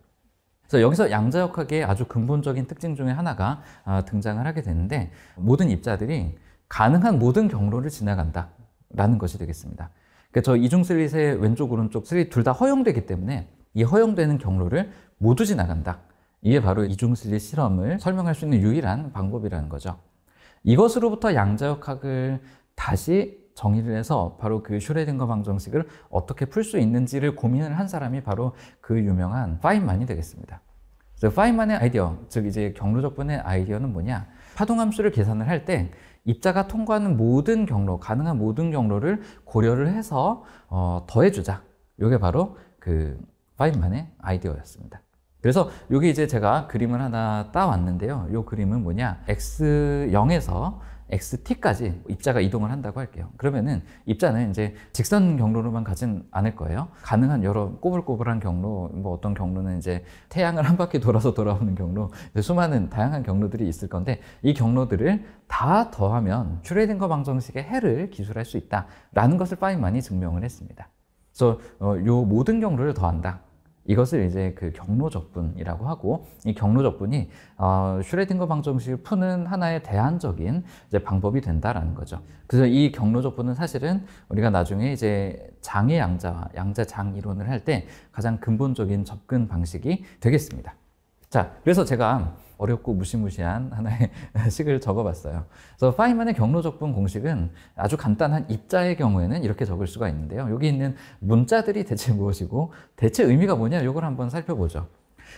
그래서 여기서 양자역학의 아주 근본적인 특징 중에 하나가 아, 등장을 하게 되는데 모든 입자들이 가능한 모든 경로를 지나간다 라는 것이 되겠습니다 그저 그러니까 그 이중 슬릿의 왼쪽 오른쪽 슬릿 둘 다 허용되기 때문에 이 허용되는 경로를 모두 지나간다 이게 바로 이중 슬릿 실험을 설명할 수 있는 유일한 방법이라는 거죠 이것으로부터 양자역학을 다시 정의를 해서 바로 그 슈레딩거 방정식을 어떻게 풀 수 있는지를 고민을 한 사람이 바로 그 유명한 파인만이 되겠습니다. 그래서 파인만의 아이디어, 즉 이제 경로적분의 아이디어는 뭐냐? 파동함수를 계산을 할 때 입자가 통과하는 모든 경로, 가능한 모든 경로를 고려를 해서 어, 더해주자. 이게 바로 그 파인만의 아이디어였습니다. 그래서 여기 이제 제가 그림을 하나 따왔는데요. 이 그림은 뭐냐? x0에서 XT까지 입자가 이동을 한다고 할게요. 그러면은 입자는 이제 직선 경로로만 가진 않을 거예요. 가능한 여러 꼬불꼬불한 경로, 뭐 어떤 경로는 이제 태양을 한 바퀴 돌아서 돌아오는 경로, 수많은 다양한 경로들이 있을 건데 이 경로들을 다 더하면 슈레딩거 방정식의 해를 기술할 수 있다라는 것을 파인만이 증명을 했습니다. 그래서 어, 요 모든 경로를 더한다. 이것을 이제 그 경로 적분이라고 하고 이 경로 적분이 어, 슈레딩거 방정식을 푸는 하나의 대안적인 이제 방법이 된다라는 거죠. 그래서 이 경로 적분은 사실은 우리가 나중에 이제 장의 양자 양자 장 이론을 할 때 가장 근본적인 접근 방식이 되겠습니다. 자, 그래서 제가 어렵고 무시무시한 하나의 식을 적어봤어요. 그래서 파이만의 경로 적분 공식은 아주 간단한 입자의 경우에는 이렇게 적을 수가 있는데요. 여기 있는 문자들이 대체 무엇이고 대체 의미가 뭐냐 이걸 한번 살펴보죠.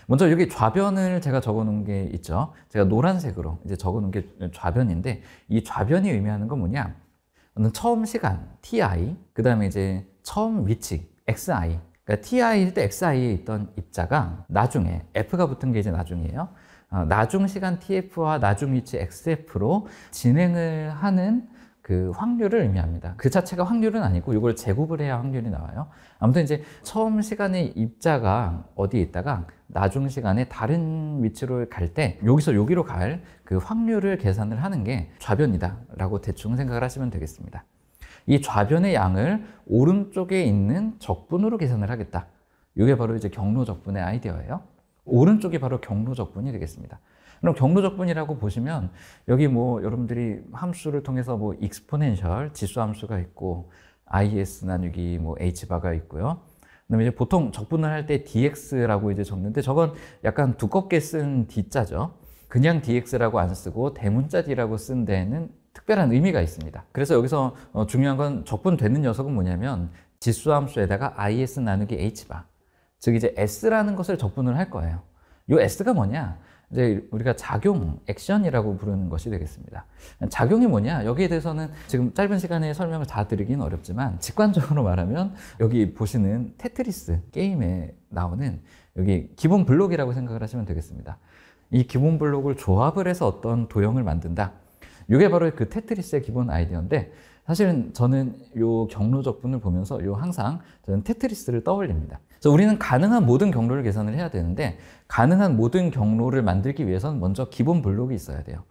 먼저 여기 좌변을 제가 적어놓은 게 있죠. 제가 노란색으로 이제 적어놓은 게 좌변인데 이 좌변이 의미하는 건 뭐냐? 처음 시간 ti, 그 다음에 이제 처음 위치 xi. 그러니까 ti일 때 xi에 있던 입자가 나중에 f가 붙은 게 이제 나중이에요. 어, 나중 시간 TF와 나중 위치 XF로 진행을 하는 그 확률을 의미합니다. 그 자체가 확률은 아니고 이걸 제곱을 해야 확률이 나와요. 아무튼 이제 처음 시간에 입자가 어디에 있다가 나중 시간에 다른 위치로 갈 때 여기서 여기로 갈 그 확률을 계산을 하는 게 좌변이다라고 대충 생각을 하시면 되겠습니다. 이 좌변의 양을 오른쪽에 있는 적분으로 계산을 하겠다. 이게 바로 이제 경로 적분의 아이디어예요. 오른쪽이 바로 경로적분이 되겠습니다. 그럼 경로적분이라고 보시면 여기 뭐 여러분들이 함수를 통해서 뭐 익스포넨셜 지수 함수가 있고 IS 나누기 뭐 H바가 있고요. 그다음에 이제 보통 적분을 할 때 DX라고 이제 적는데 저건 약간 두껍게 쓴 D자죠. 그냥 DX라고 안 쓰고 대문자 D라고 쓴 데에는 특별한 의미가 있습니다. 그래서 여기서 어, 중요한 건 적분되는 녀석은 뭐냐면 지수 함수에다가 IS 나누기 H바 즉 이제 S라는 것을 적분을 할 거예요. 이 S가 뭐냐? 이제 우리가 작용, 액션이라고 부르는 것이 되겠습니다. 작용이 뭐냐? 여기에 대해서는 지금 짧은 시간에 설명을 다 드리긴 어렵지만 직관적으로 말하면 여기 보시는 테트리스 게임에 나오는 여기 기본 블록이라고 생각을 하시면 되겠습니다. 이 기본 블록을 조합을 해서 어떤 도형을 만든다. 이게 바로 그 테트리스의 기본 아이디어인데 사실은 저는 이 경로적분을 보면서 요 항상 저는 테트리스를 떠올립니다. 그래서 우리는 가능한 모든 경로를 계산을 해야 되는데 가능한 모든 경로를 만들기 위해서는 먼저 기본 블록이 있어야 돼요.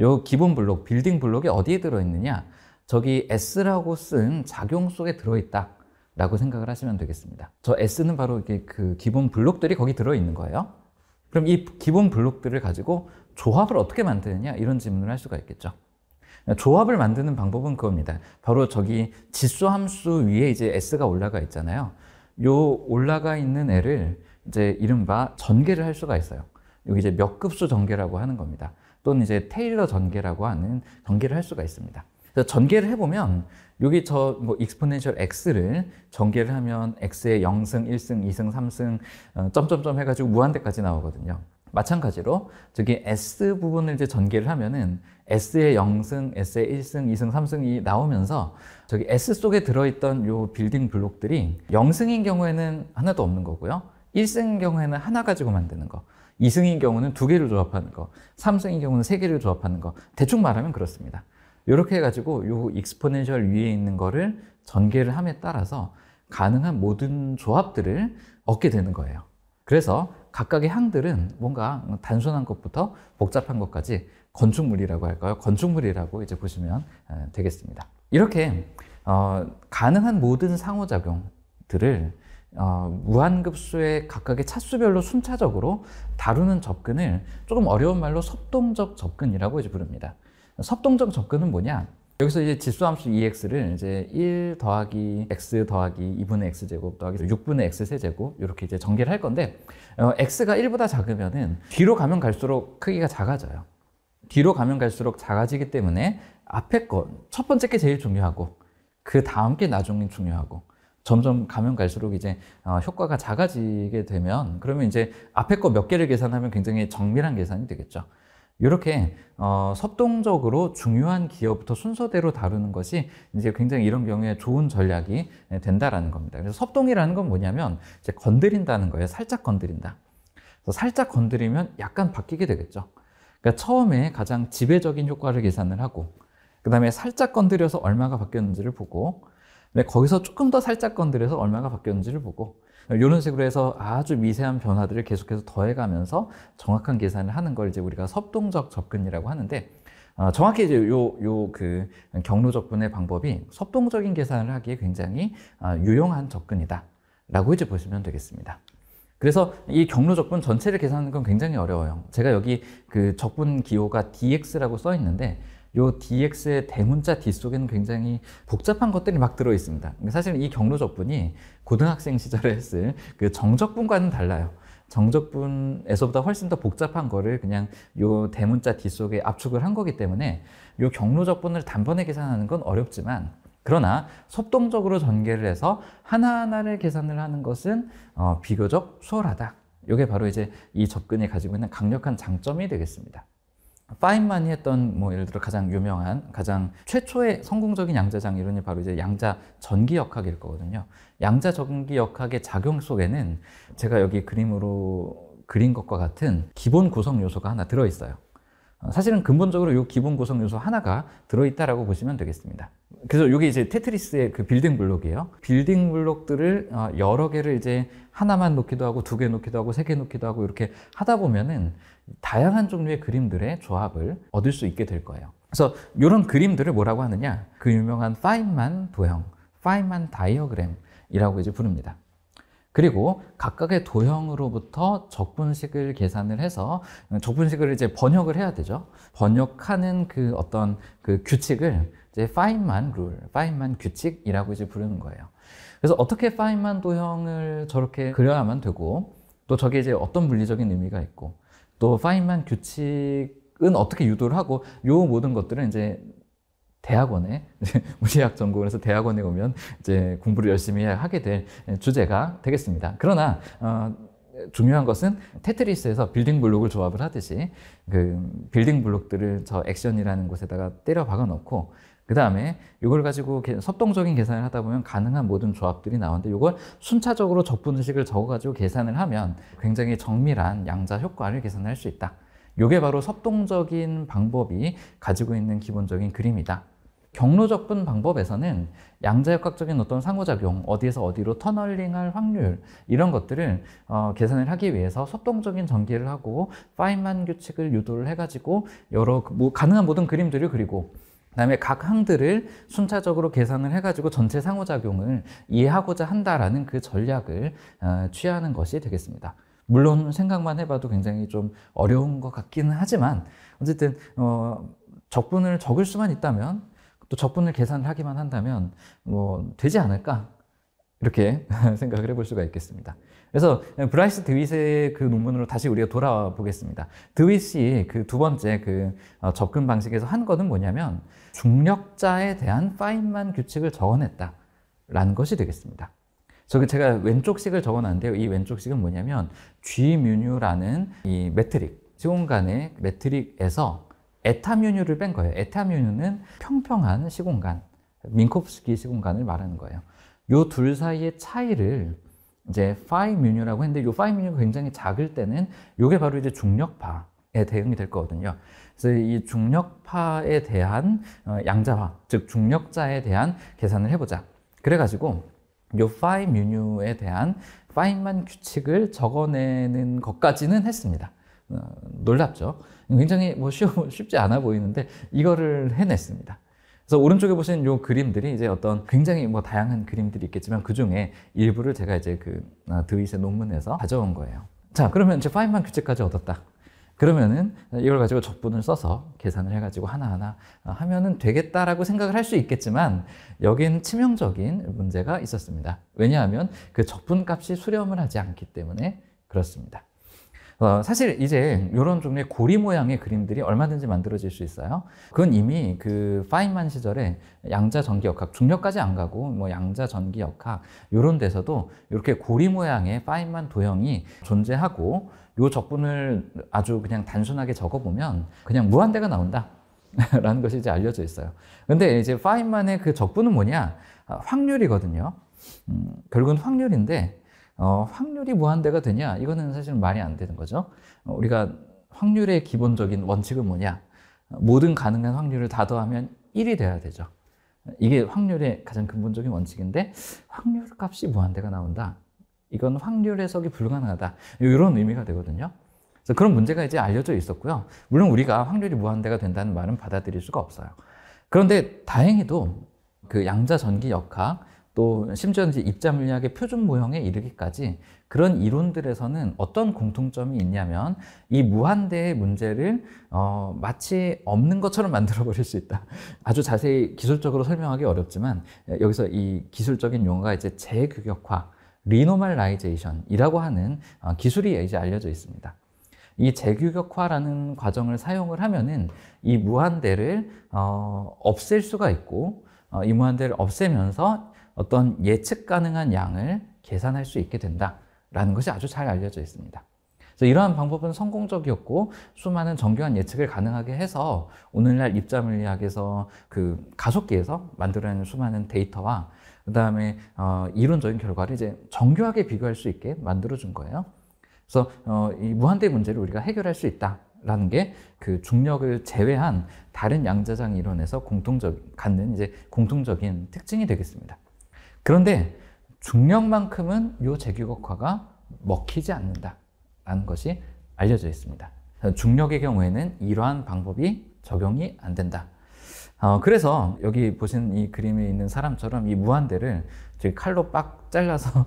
요 기본 블록, 빌딩 블록이 어디에 들어있느냐? 저기 S라고 쓴 작용 속에 들어있다. 라고 생각을 하시면 되겠습니다. 저 S는 바로 이게 그 기본 블록들이 거기 들어있는 거예요. 그럼 이 기본 블록들을 가지고 조합을 어떻게 만드느냐? 이런 질문을 할 수가 있겠죠. 조합을 만드는 방법은 그겁니다. 바로 저기 지수 함수 위에 이제 S가 올라가 있잖아요. 요 올라가 있는 애를 이제 이른바 전개를 할 수가 있어요. 여기 이제 몇 급수 전개라고 하는 겁니다. 또는 이제 테일러 전개라고 하는 전개를 할 수가 있습니다. 그래서 전개를 해보면 여기 저뭐 익스포넨셜 x를 전개를 하면 x의 0승, 1승, 2승, 3승 어, 점점점 해가지고 무한대까지 나오거든요. 마찬가지로 저기 S 부분을 이제 전개를 하면은 S의 0승, S의 1승, 2승, 3승이 나오면서 저기 S 속에 들어있던 요 빌딩 블록들이 0승인 경우에는 하나도 없는 거고요. 1승인 경우에는 하나 가지고 만드는 거. 2승인 경우는 두 개를 조합하는 거. 3승인 경우는 세 개를 조합하는 거. 대충 말하면 그렇습니다. 이렇게 해가지고 요 익스포넨셜 위에 있는 거를 전개를 함에 따라서 가능한 모든 조합들을 얻게 되는 거예요. 그래서 각각의 향들은 뭔가 단순한 것부터 복잡한 것까지 건축물이라고 할까요? 건축물이라고 이제 보시면 되겠습니다. 이렇게 어, 가능한 모든 상호작용들을 어, 무한급수의 각각의 차수별로 순차적으로 다루는 접근을 조금 어려운 말로 섭동적 접근이라고 이제 부릅니다. 섭동적 접근은 뭐냐? 여기서 이제 지수함수 EX를 이제 1 더하기 X 더하기 2분의 X 제곱 더하기 6분의 X 세제곱 이렇게 이제 전개를 할 건데 어, X가 1보다 작으면은 뒤로 가면 갈수록 크기가 작아져요. 뒤로 가면 갈수록 작아지기 때문에 앞에 것, 첫 번째 게 제일 중요하고, 그 다음 게 나중에 중요하고, 점점 가면 갈수록 이제 어, 효과가 작아지게 되면, 그러면 이제 앞에 거 몇 개를 계산하면 굉장히 정밀한 계산이 되겠죠. 이렇게 어, 섭동적으로 중요한 기업부터 순서대로 다루는 것이 이제 굉장히 이런 경우에 좋은 전략이 예, 된다라는 겁니다. 그래서 섭동이라는 건 뭐냐면 이제 건드린다는 거예요. 살짝 건드린다. 살짝 건드리면 약간 바뀌게 되겠죠. 그러니까 처음에 가장 지배적인 효과를 계산을 하고 그 다음에 살짝 건드려서 얼마가 바뀌었는지를 보고 네, 거기서 조금 더 살짝 건드려서 얼마가 바뀌었는지를 보고 이런 식으로 해서 아주 미세한 변화들을 계속해서 더해가면서 정확한 계산을 하는 걸 이제 우리가 섭동적 접근이라고 하는데 어, 정확히 이제 요 요 그 경로 접근의 방법이 섭동적인 계산을 하기에 굉장히 어, 유용한 접근이다라고 이제 보시면 되겠습니다. 그래서 이 경로 접근 전체를 계산하는 건 굉장히 어려워요. 제가 여기 그 접근 기호가 dx라고 써 있는데 요 DX의 대문자 D 속에는 굉장히 복잡한 것들이 막 들어 있습니다. 사실 이 경로 적분이 고등학생 시절에 했을 그 정적분과는 달라요. 정적분에서보다 훨씬 더 복잡한 거를 그냥 요 대문자 D 속에 압축을 한 거기 때문에 요 경로 적분을 단번에 계산하는 건 어렵지만 그러나 섭동적으로 전개를 해서 하나하나를 계산을 하는 것은 어, 비교적 수월하다. 이게 바로 이제 이 접근이 가지고 있는 강력한 장점이 되겠습니다. 파인만이 했던 뭐 예를 들어 가장 유명한 가장 최초의 성공적인 양자장 이론이 바로 이제 양자 전기역학일 거거든요. 양자 전기역학의 작용 속에는 제가 여기 그림으로 그린 것과 같은 기본 구성 요소가 하나 들어 있어요. 어, 사실은 근본적으로 이 기본 구성 요소 하나가 들어있다라고 보시면 되겠습니다. 그래서 이게 이제 테트리스의 그 빌딩 블록이에요. 빌딩 블록들을 어, 여러 개를 이제 하나만 놓기도 하고 두 개 놓기도 하고 세 개 놓기도 하고 이렇게 하다 보면은 다양한 종류의 그림들의 조합을 얻을 수 있게 될 거예요. 그래서 이런 그림들을 뭐라고 하느냐? 그 유명한 파인만 도형, 파인만 다이어그램이라고 이제 부릅니다. 그리고 각각의 도형으로부터 적분식을 계산을 해서 적분식을 이제 번역을 해야 되죠. 번역하는 그 어떤 그 규칙을 이제 파인만 룰, 파인만 규칙이라고 이제 부르는 거예요. 그래서 어떻게 파인만 도형을 저렇게 그려야만 되고 또 저게 이제 어떤 물리적인 의미가 있고 또 파인만 규칙은 어떻게 유도를 하고 요 모든 것들은 이제 대학원에 이제 물리학 전공에서 대학원에 오면 이제 공부를 열심히 하게 될 주제가 되겠습니다. 그러나 어, 중요한 것은 테트리스에서 빌딩 블록을 조합을 하듯이 그 빌딩 블록들을 저 액션이라는 곳에다가 때려 박아 놓고 그 다음에 이걸 가지고 섭동적인 계산을 하다 보면 가능한 모든 조합들이 나오는데 이걸 순차적으로 적분식을 적어가지고 계산을 하면 굉장히 정밀한 양자 효과를 계산할 수 있다. 이게 바로 섭동적인 방법이 가지고 있는 기본적인 그림이다. 경로적분 방법에서는 양자역학적인 어떤 상호작용, 어디에서 어디로 터널링할 확률 이런 것들을 어, 계산을 하기 위해서 섭동적인 전개를 하고 파인만 규칙을 유도를 해가지고 여러 그 뭐 가능한 모든 그림들을 그리고 그다음에 각 항들을 순차적으로 계산을 해가지고 전체 상호작용을 이해하고자 한다라는 그 전략을 어, 취하는 것이 되겠습니다. 물론 생각만 해봐도 굉장히 좀 어려운 것 같기는 하지만 어쨌든 어, 적분을 적을 수만 있다면 또 적분을 계산을 하기만 한다면 뭐 되지 않을까 이렇게 생각을 해볼 수가 있겠습니다. 그래서 브라이스 드윗의 그 논문으로 다시 우리가 돌아와 보겠습니다. 드윗이 그 두 번째 그 어, 접근 방식에서 한 거는 뭐냐면 중력자에 대한 파인만 규칙을 적어냈다라는 것이 되겠습니다. 저기 제가 왼쪽식을 적어놨는데요. 이 왼쪽식은 뭐냐면 G뮤뉴라는 이 매트릭, 시공간의 매트릭에서 에타뮤뉴를 뺀 거예요. 에타뮤뉴는 평평한 시공간, 민콥스키 시공간을 말하는 거예요. 요 둘 사이의 차이를 이제 파이뮤뉴라고 했는데 요 파이뮤뉴가 굉장히 작을 때는 요게 바로 이제 중력파에 대응이 될 거거든요. 그래서 이 중력파에 대한 어, 양자화, 즉 중력자에 대한 계산을 해보자. 그래가지고 요 파이 뮤뉴에 대한 파인만 규칙을 적어내는 것까지는 했습니다. 어, 놀랍죠? 굉장히 뭐 쉬워, 쉽지 않아 보이는데 이거를 해냈습니다. 그래서 오른쪽에 보시는 요 그림들이 이제 어떤 굉장히 뭐 다양한 그림들이 있겠지만 그 중에 일부를 제가 이제 그 어, 드윗의 논문에서 가져온 거예요. 자, 그러면 이제 파인만 규칙까지 얻었다. 그러면은 이걸 가지고 적분을 써서 계산을 해가지고 하나하나 어, 하면은 되겠다라고 생각을 할 수 있겠지만 여기는 치명적인 문제가 있었습니다. 왜냐하면 그 적분 값이 수렴을 하지 않기 때문에 그렇습니다. 어, 사실 이제 이런 종류의 고리 모양의 그림들이 얼마든지 만들어질 수 있어요. 그건 이미 그 파인만 시절에 양자 전기 역학 중력까지 안 가고 뭐 양자 전기 역학 이런 데서도 이렇게 고리 모양의 파인만 도형이 존재하고 요 적분을 아주 그냥 단순하게 적어보면 그냥 무한대가 나온다. 라는 것이 이제 알려져 있어요. 근데 이제 파인만의 그 적분은 뭐냐? 아, 확률이거든요. 음, 결국은 확률인데, 어, 확률이 무한대가 되냐? 이거는 사실 말이 안 되는 거죠. 어, 우리가 확률의 기본적인 원칙은 뭐냐? 모든 가능한 확률을 다 더하면 1이 돼야 되죠. 이게 확률의 가장 근본적인 원칙인데, 확률 값이 무한대가 나온다. 이건 확률 해석이 불가능하다. 이런 의미가 되거든요. 그래서 그런 문제가 이제 알려져 있었고요. 물론 우리가 확률이 무한대가 된다는 말은 받아들일 수가 없어요. 그런데 다행히도 그 양자 전기 역학 또 심지어 이제 입자 물리학의 표준 모형에 이르기까지 그런 이론들에서는 어떤 공통점이 있냐면 이 무한대의 문제를 어, 마치 없는 것처럼 만들어 버릴 수 있다. 아주 자세히 기술적으로 설명하기 어렵지만 여기서 이 기술적인 용어가 이제 재규격화 리노멀라이제이션이라고 하는 어, 기술이 이제 알려져 있습니다. 이 재규격화라는 과정을 사용을 하면은 이 무한대를 어, 없앨 수가 있고 어, 이 무한대를 없애면서 어떤 예측 가능한 양을 계산할 수 있게 된다라는 것이 아주 잘 알려져 있습니다. 그래서 이러한 방법은 성공적이었고 수많은 정교한 예측을 가능하게 해서 오늘날 입자 물리학에서 그 가속기에서 만들어낸 수많은 데이터와 그 다음에 어, 이론적인 결과를 이제 정교하게 비교할 수 있게 만들어준 거예요. 그래서 어, 이 무한대 문제를 우리가 해결할 수 있다라는 게 그 중력을 제외한 다른 양자장 이론에서 공통적 갖는 이제 공통적인 특징이 되겠습니다. 그런데 중력만큼은 요 제규격화가 먹히지 않는다라는 것이 알려져 있습니다. 중력의 경우에는 이러한 방법이 적용이 안 된다. 어, 그래서 여기 보신 이 그림에 있는 사람처럼 이 무한대를 칼로 빡 잘라서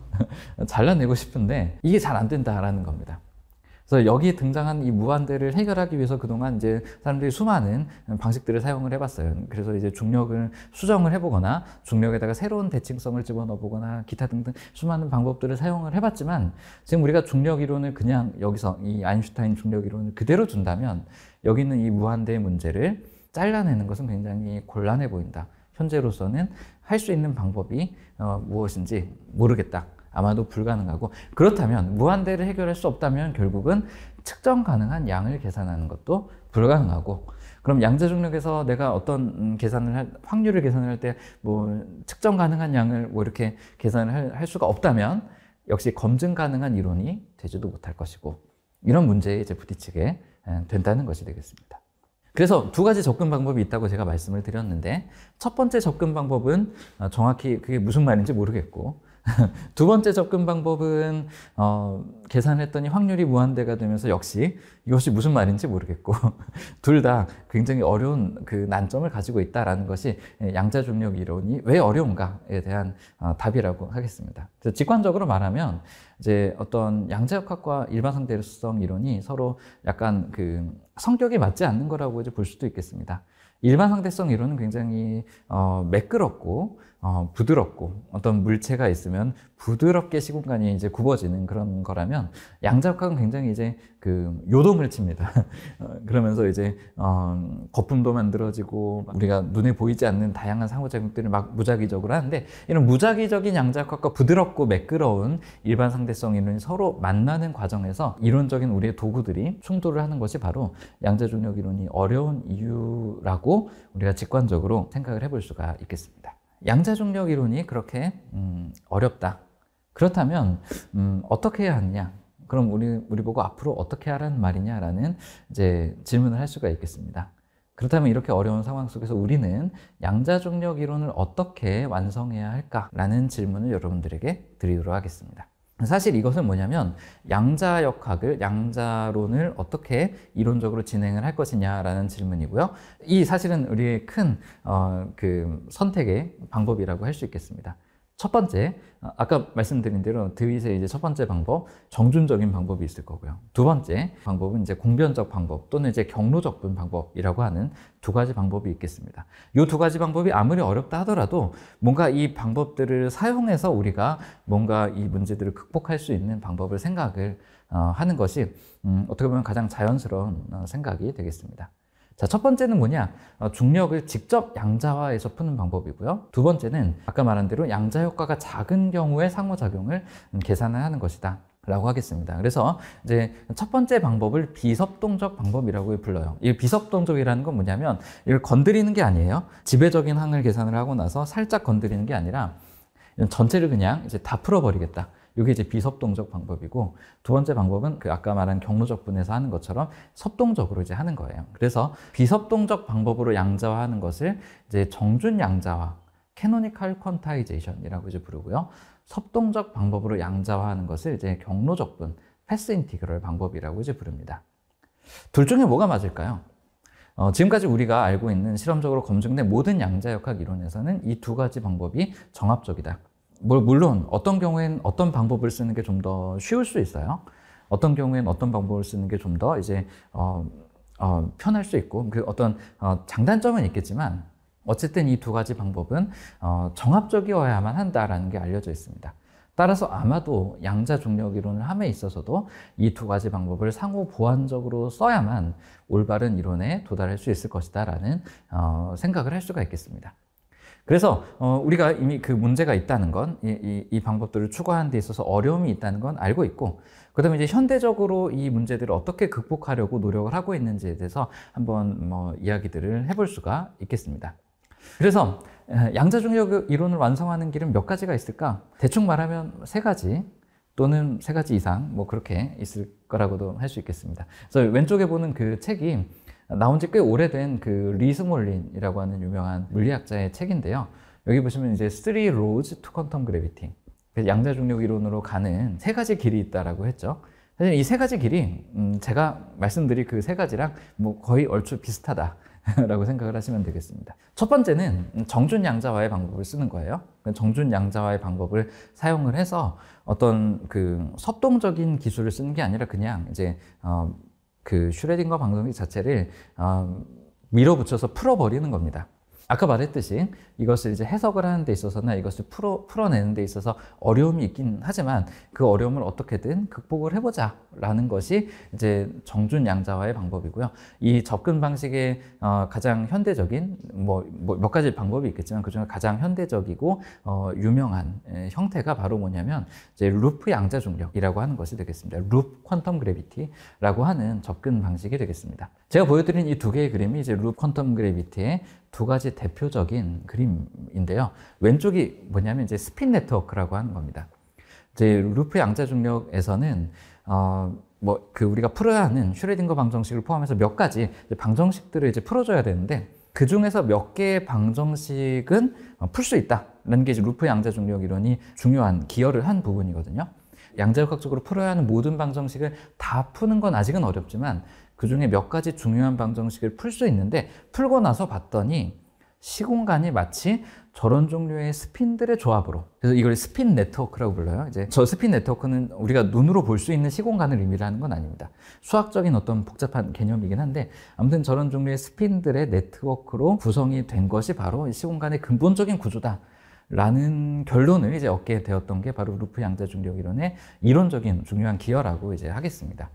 잘라내고 싶은데 이게 잘 안 된다라는 겁니다. 그래서 여기 등장한 이 무한대를 해결하기 위해서 그동안 이제 사람들이 수많은 방식들을 사용을 해봤어요. 그래서 이제 중력을 수정을 해보거나 중력에다가 새로운 대칭성을 집어넣어보거나 기타 등등 수많은 방법들을 사용을 해봤지만 지금 우리가 중력 이론을 그냥 여기서 이 아인슈타인 중력 이론을 그대로 둔다면 여기 있는 이 무한대의 문제를 잘라내는 것은 굉장히 곤란해 보인다. 현재로서는 할 수 있는 방법이 어, 무엇인지 모르겠다. 아마도 불가능하고 그렇다면 무한대를 해결할 수 없다면 결국은 측정 가능한 양을 계산하는 것도 불가능하고 그럼 양자 중력에서 내가 어떤 계산을 할 확률을 계산을 할때 뭐 측정 가능한 양을 뭐 이렇게 계산을 할, 할 수가 없다면 역시 검증 가능한 이론이 되지도 못할 것이고 이런 문제에 이제 부딪히게 된다는 것이 되겠습니다. 그래서 두 가지 접근 방법이 있다고 제가 말씀을 드렸는데 첫 번째 접근 방법은 어, 정확히 그게 무슨 말인지 모르겠고 두 번째 접근 방법은 어, 계산했더니 확률이 무한대가 되면서 역시 이것이 무슨 말인지 모르겠고 둘 다 굉장히 어려운 그 난점을 가지고 있다라는 것이 양자 중력 이론이 왜 어려운가에 대한 어, 답이라고 하겠습니다. 직관적으로 말하면 이제 어떤 양자역학과 일반 상대성 이론이 서로 약간 그 성격이 맞지 않는 거라고 이제 볼 수도 있겠습니다. 일반 상대성 이론은 굉장히 어, 매끄럽고 어, 부드럽고 어떤 물체가 있으면 부드럽게 시공간이 이제 굽어지는 그런 거라면 양자역학은 굉장히 이제 그 요동을 칩니다. 어, 그러면서 이제 어, 거품도 만들어지고 우리가 눈에 보이지 않는 다양한 상호작용들을 막 무작위적으로 하는데 이런 무작위적인 양자역학과 부드럽고 매끄러운 일반 상대성 이론이 서로 만나는 과정에서 이론적인 우리의 도구들이 충돌을 하는 것이 바로 양자중력 이론이 어려운 이유라고 우리가 직관적으로 생각을 해볼 수가 있겠습니다. 양자중력 이론이 그렇게 음, 어렵다. 그렇다면 음, 어떻게 해야 하느냐? 그럼 우리 우리 보고 앞으로 어떻게 하라는 말이냐라는 이제 질문을 할 수가 있겠습니다. 그렇다면 이렇게 어려운 상황 속에서 우리는 양자중력 이론을 어떻게 완성해야 할까라는 질문을 여러분들에게 드리도록 하겠습니다. 사실 이것은 뭐냐면 양자역학을 양자론을 어떻게 이론적으로 진행을 할 것이냐라는 질문이고요. 이 사실은 우리의 큰그 어, 그 선택의 방법이라고 할 수 있겠습니다. 첫 번째, 어, 아까 말씀드린 대로 드윗의 이제 첫 번째 방법, 정준적인 방법이 있을 거고요. 두 번째 방법은 이제 공변적 방법 또는 이제 경로적 분 방법이라고 하는 두 가지 방법이 있겠습니다. 이 두 가지 방법이 아무리 어렵다 하더라도 뭔가 이 방법들을 사용해서 우리가 뭔가 이 문제들을 극복할 수 있는 방법을 생각을 어, 하는 것이 음, 어떻게 보면 가장 자연스러운 어, 생각이 되겠습니다. 자, 첫 번째는 뭐냐? 어, 중력을 직접 양자화해서 푸는 방법이고요. 두 번째는 아까 말한 대로 양자 효과가 작은 경우의 상호작용을 음, 계산을 하는 것이다. 라고 하겠습니다. 그래서 이제 첫 번째 방법을 비섭동적 방법이라고 불러요. 이 비섭동적이라는 건 뭐냐면 이걸 건드리는 게 아니에요. 지배적인 항을 계산을 하고 나서 살짝 건드리는 게 아니라 전체를 그냥 이제 다 풀어버리겠다. 이게 이제 비섭동적 방법이고 두 번째 방법은 그 아까 말한 경로적 분에서 하는 것처럼 섭동적으로 이제 하는 거예요. 그래서 비섭동적 방법으로 양자화하는 것을 이제 정준 양자화, 캐노니컬 퀀타이제이션이라고 이제 부르고요. 섭동적 방법으로 양자화하는 것을 이제 경로적 분, 패스 인티그럴 방법이라고 이제 부릅니다. 둘 중에 뭐가 맞을까요? 어, 지금까지 우리가 알고 있는 실험적으로 검증된 모든 양자역학 이론에서는 이 두 가지 방법이 정합적이다. 물론 어떤 경우엔 어떤 방법을 쓰는 게 좀 더 쉬울 수 있어요. 어떤 경우엔 어떤 방법을 쓰는 게 좀 더 이제 어, 어, 편할 수 있고 그 어떤 어, 장단점은 있겠지만 어쨌든 이 두 가지 방법은 어, 정합적이어야만 한다라는 게 알려져 있습니다. 따라서 아마도 양자 중력 이론을 함에 있어서도 이 두 가지 방법을 상호 보완적으로 써야만 올바른 이론에 도달할 수 있을 것이다라는 어, 생각을 할 수가 있겠습니다. 그래서 어, 우리가 이미 그 문제가 있다는 건, 이, 이, 이 방법들을 추구하는 데 있어서 어려움이 있다는 건 알고 있고, 그 다음에 이제 현대적으로 이 문제들을 어떻게 극복하려고 노력을 하고 있는지에 대해서 한번 뭐 이야기들을 해볼 수가 있겠습니다. 그래서 양자중력 이론을 완성하는 길은 몇 가지가 있을까? 대충 말하면 세 가지 또는 세 가지 이상 뭐 그렇게 있을 거라고도 할 수 있겠습니다. 그래서 왼쪽에 보는 그 책이 나온 지 꽤 오래된 그 리스몰린이라고 하는 유명한 물리학자의 책인데요. 여기 보시면 이제 3 로즈 투 퀀텀 그래비팅. 그 양자 중력 이론으로 가는 세 가지 길이 있다라고 했죠. 사실 이 세 가지 길이 음 제가 말씀드린 그 세 가지랑 뭐 거의 얼추 비슷하다. 라고 생각을 하시면 되겠습니다. 첫 번째는 정준 양자와의 방법을 쓰는 거예요. 그 정준 양자와의 방법을 사용을 해서 어떤 그 섭동적인 기술을 쓰는 게 아니라 그냥 이제 어그 슈레딩거 방정식 자체를 어, 밀어붙여서 풀어버리는 겁니다. 아까 말했듯이 이것을 이제 해석을 하는 데 있어서나 이것을 풀어, 풀어내는 데 있어서 어려움이 있긴 하지만 그 어려움을 어떻게든 극복을 해보자 라는 것이 이제 정준 양자화의 방법이고요. 이 접근 방식의 어, 가장 현대적인 뭐몇 뭐 가지 방법이 있겠지만 그중에 가장 현대적이고 어, 유명한 형태가 바로 뭐냐면 이제 루프 양자 중력이라고 하는 것이 되겠습니다. 루프 퀀텀 그래비티라고 하는 접근 방식이 되겠습니다. 제가 보여드린 이 두 개의 그림이 이제 루프 퀀텀 그래비티의 두 가지 대표적인 그림인데요. 왼쪽이 뭐냐면 이제 스핀 네트워크라고 하는 겁니다. 이제 루프 양자 중력에서는 어, 뭐 그 우리가 풀어야 하는 슈레딩거 방정식을 포함해서 몇 가지 방정식들을 이제 풀어줘야 되는데 그 중에서 몇 개의 방정식은 어, 풀수 있다라는 게 이제 루프 양자 중력 이론이 중요한 기여를 한 부분이거든요. 양자역학적으로 풀어야 하는 모든 방정식을 다 푸는 건 아직은 어렵지만 그중에 몇 가지 중요한 방정식을 풀 수 있는데 풀고 나서 봤더니 시공간이 마치 저런 종류의 스핀들의 조합으로 그래서 이걸 스핀 네트워크라고 불러요. 이제 저 스핀 네트워크는 우리가 눈으로 볼 수 있는 시공간을 의미하는 건 아닙니다. 수학적인 어떤 복잡한 개념이긴 한데 아무튼 저런 종류의 스핀들의 네트워크로 구성이 된 것이 바로 시공간의 근본적인 구조다. 라는 결론을 이제 얻게 되었던 게 바로 루프 양자 중력 이론의 이론적인 중요한 기여라고 이제 하겠습니다.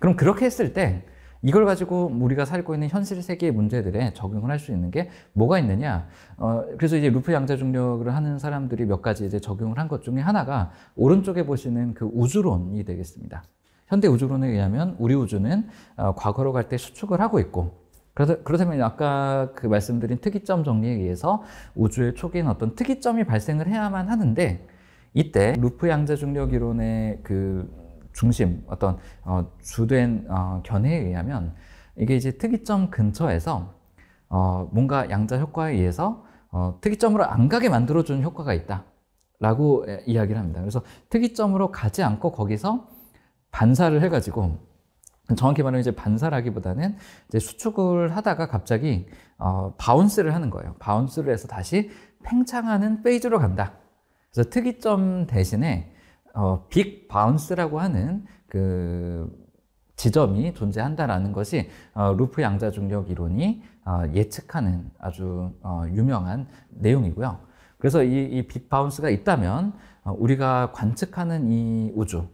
그럼 그렇게 했을 때 이걸 가지고 우리가 살고 있는 현실 세계의 문제들에 적용을 할 수 있는 게 뭐가 있느냐. 어, 그래서 이제 루프 양자 중력을 하는 사람들이 몇 가지 이제 적용을 한 것 중에 하나가 오른쪽에 보시는 그 우주론이 되겠습니다. 현대 우주론에 의하면 우리 우주는 어, 과거로 갈 때 수축을 하고 있고 그래서 그렇다면 아까 그 말씀드린 특이점 정리에 의해서 우주의 초기엔 어떤 특이점이 발생을 해야만 하는데 이때 루프 양자 중력 이론의 그 중심, 어떤 어, 주된 어, 견해에 의하면 이게 이제 특이점 근처에서 어, 뭔가 양자 효과에 의해서 어, 특이점으로 안 가게 만들어주는 효과가 있다. 라고 이야기를 합니다. 그래서 특이점으로 가지 않고 거기서 반사를 해가지고 정확히 말하면 이제 반사라기보다는 이제 수축을 하다가 갑자기 어, 바운스를 하는 거예요. 바운스를 해서 다시 팽창하는 페이즈로 간다. 그래서 특이점 대신에 어, 빅 바운스라고 하는 그 지점이 존재한다라는 것이 어, 루프 양자 중력 이론이 어, 예측하는 아주 어, 유명한 내용이고요. 그래서 이 빅 바운스가 있다면 어, 우리가 관측하는 이 우주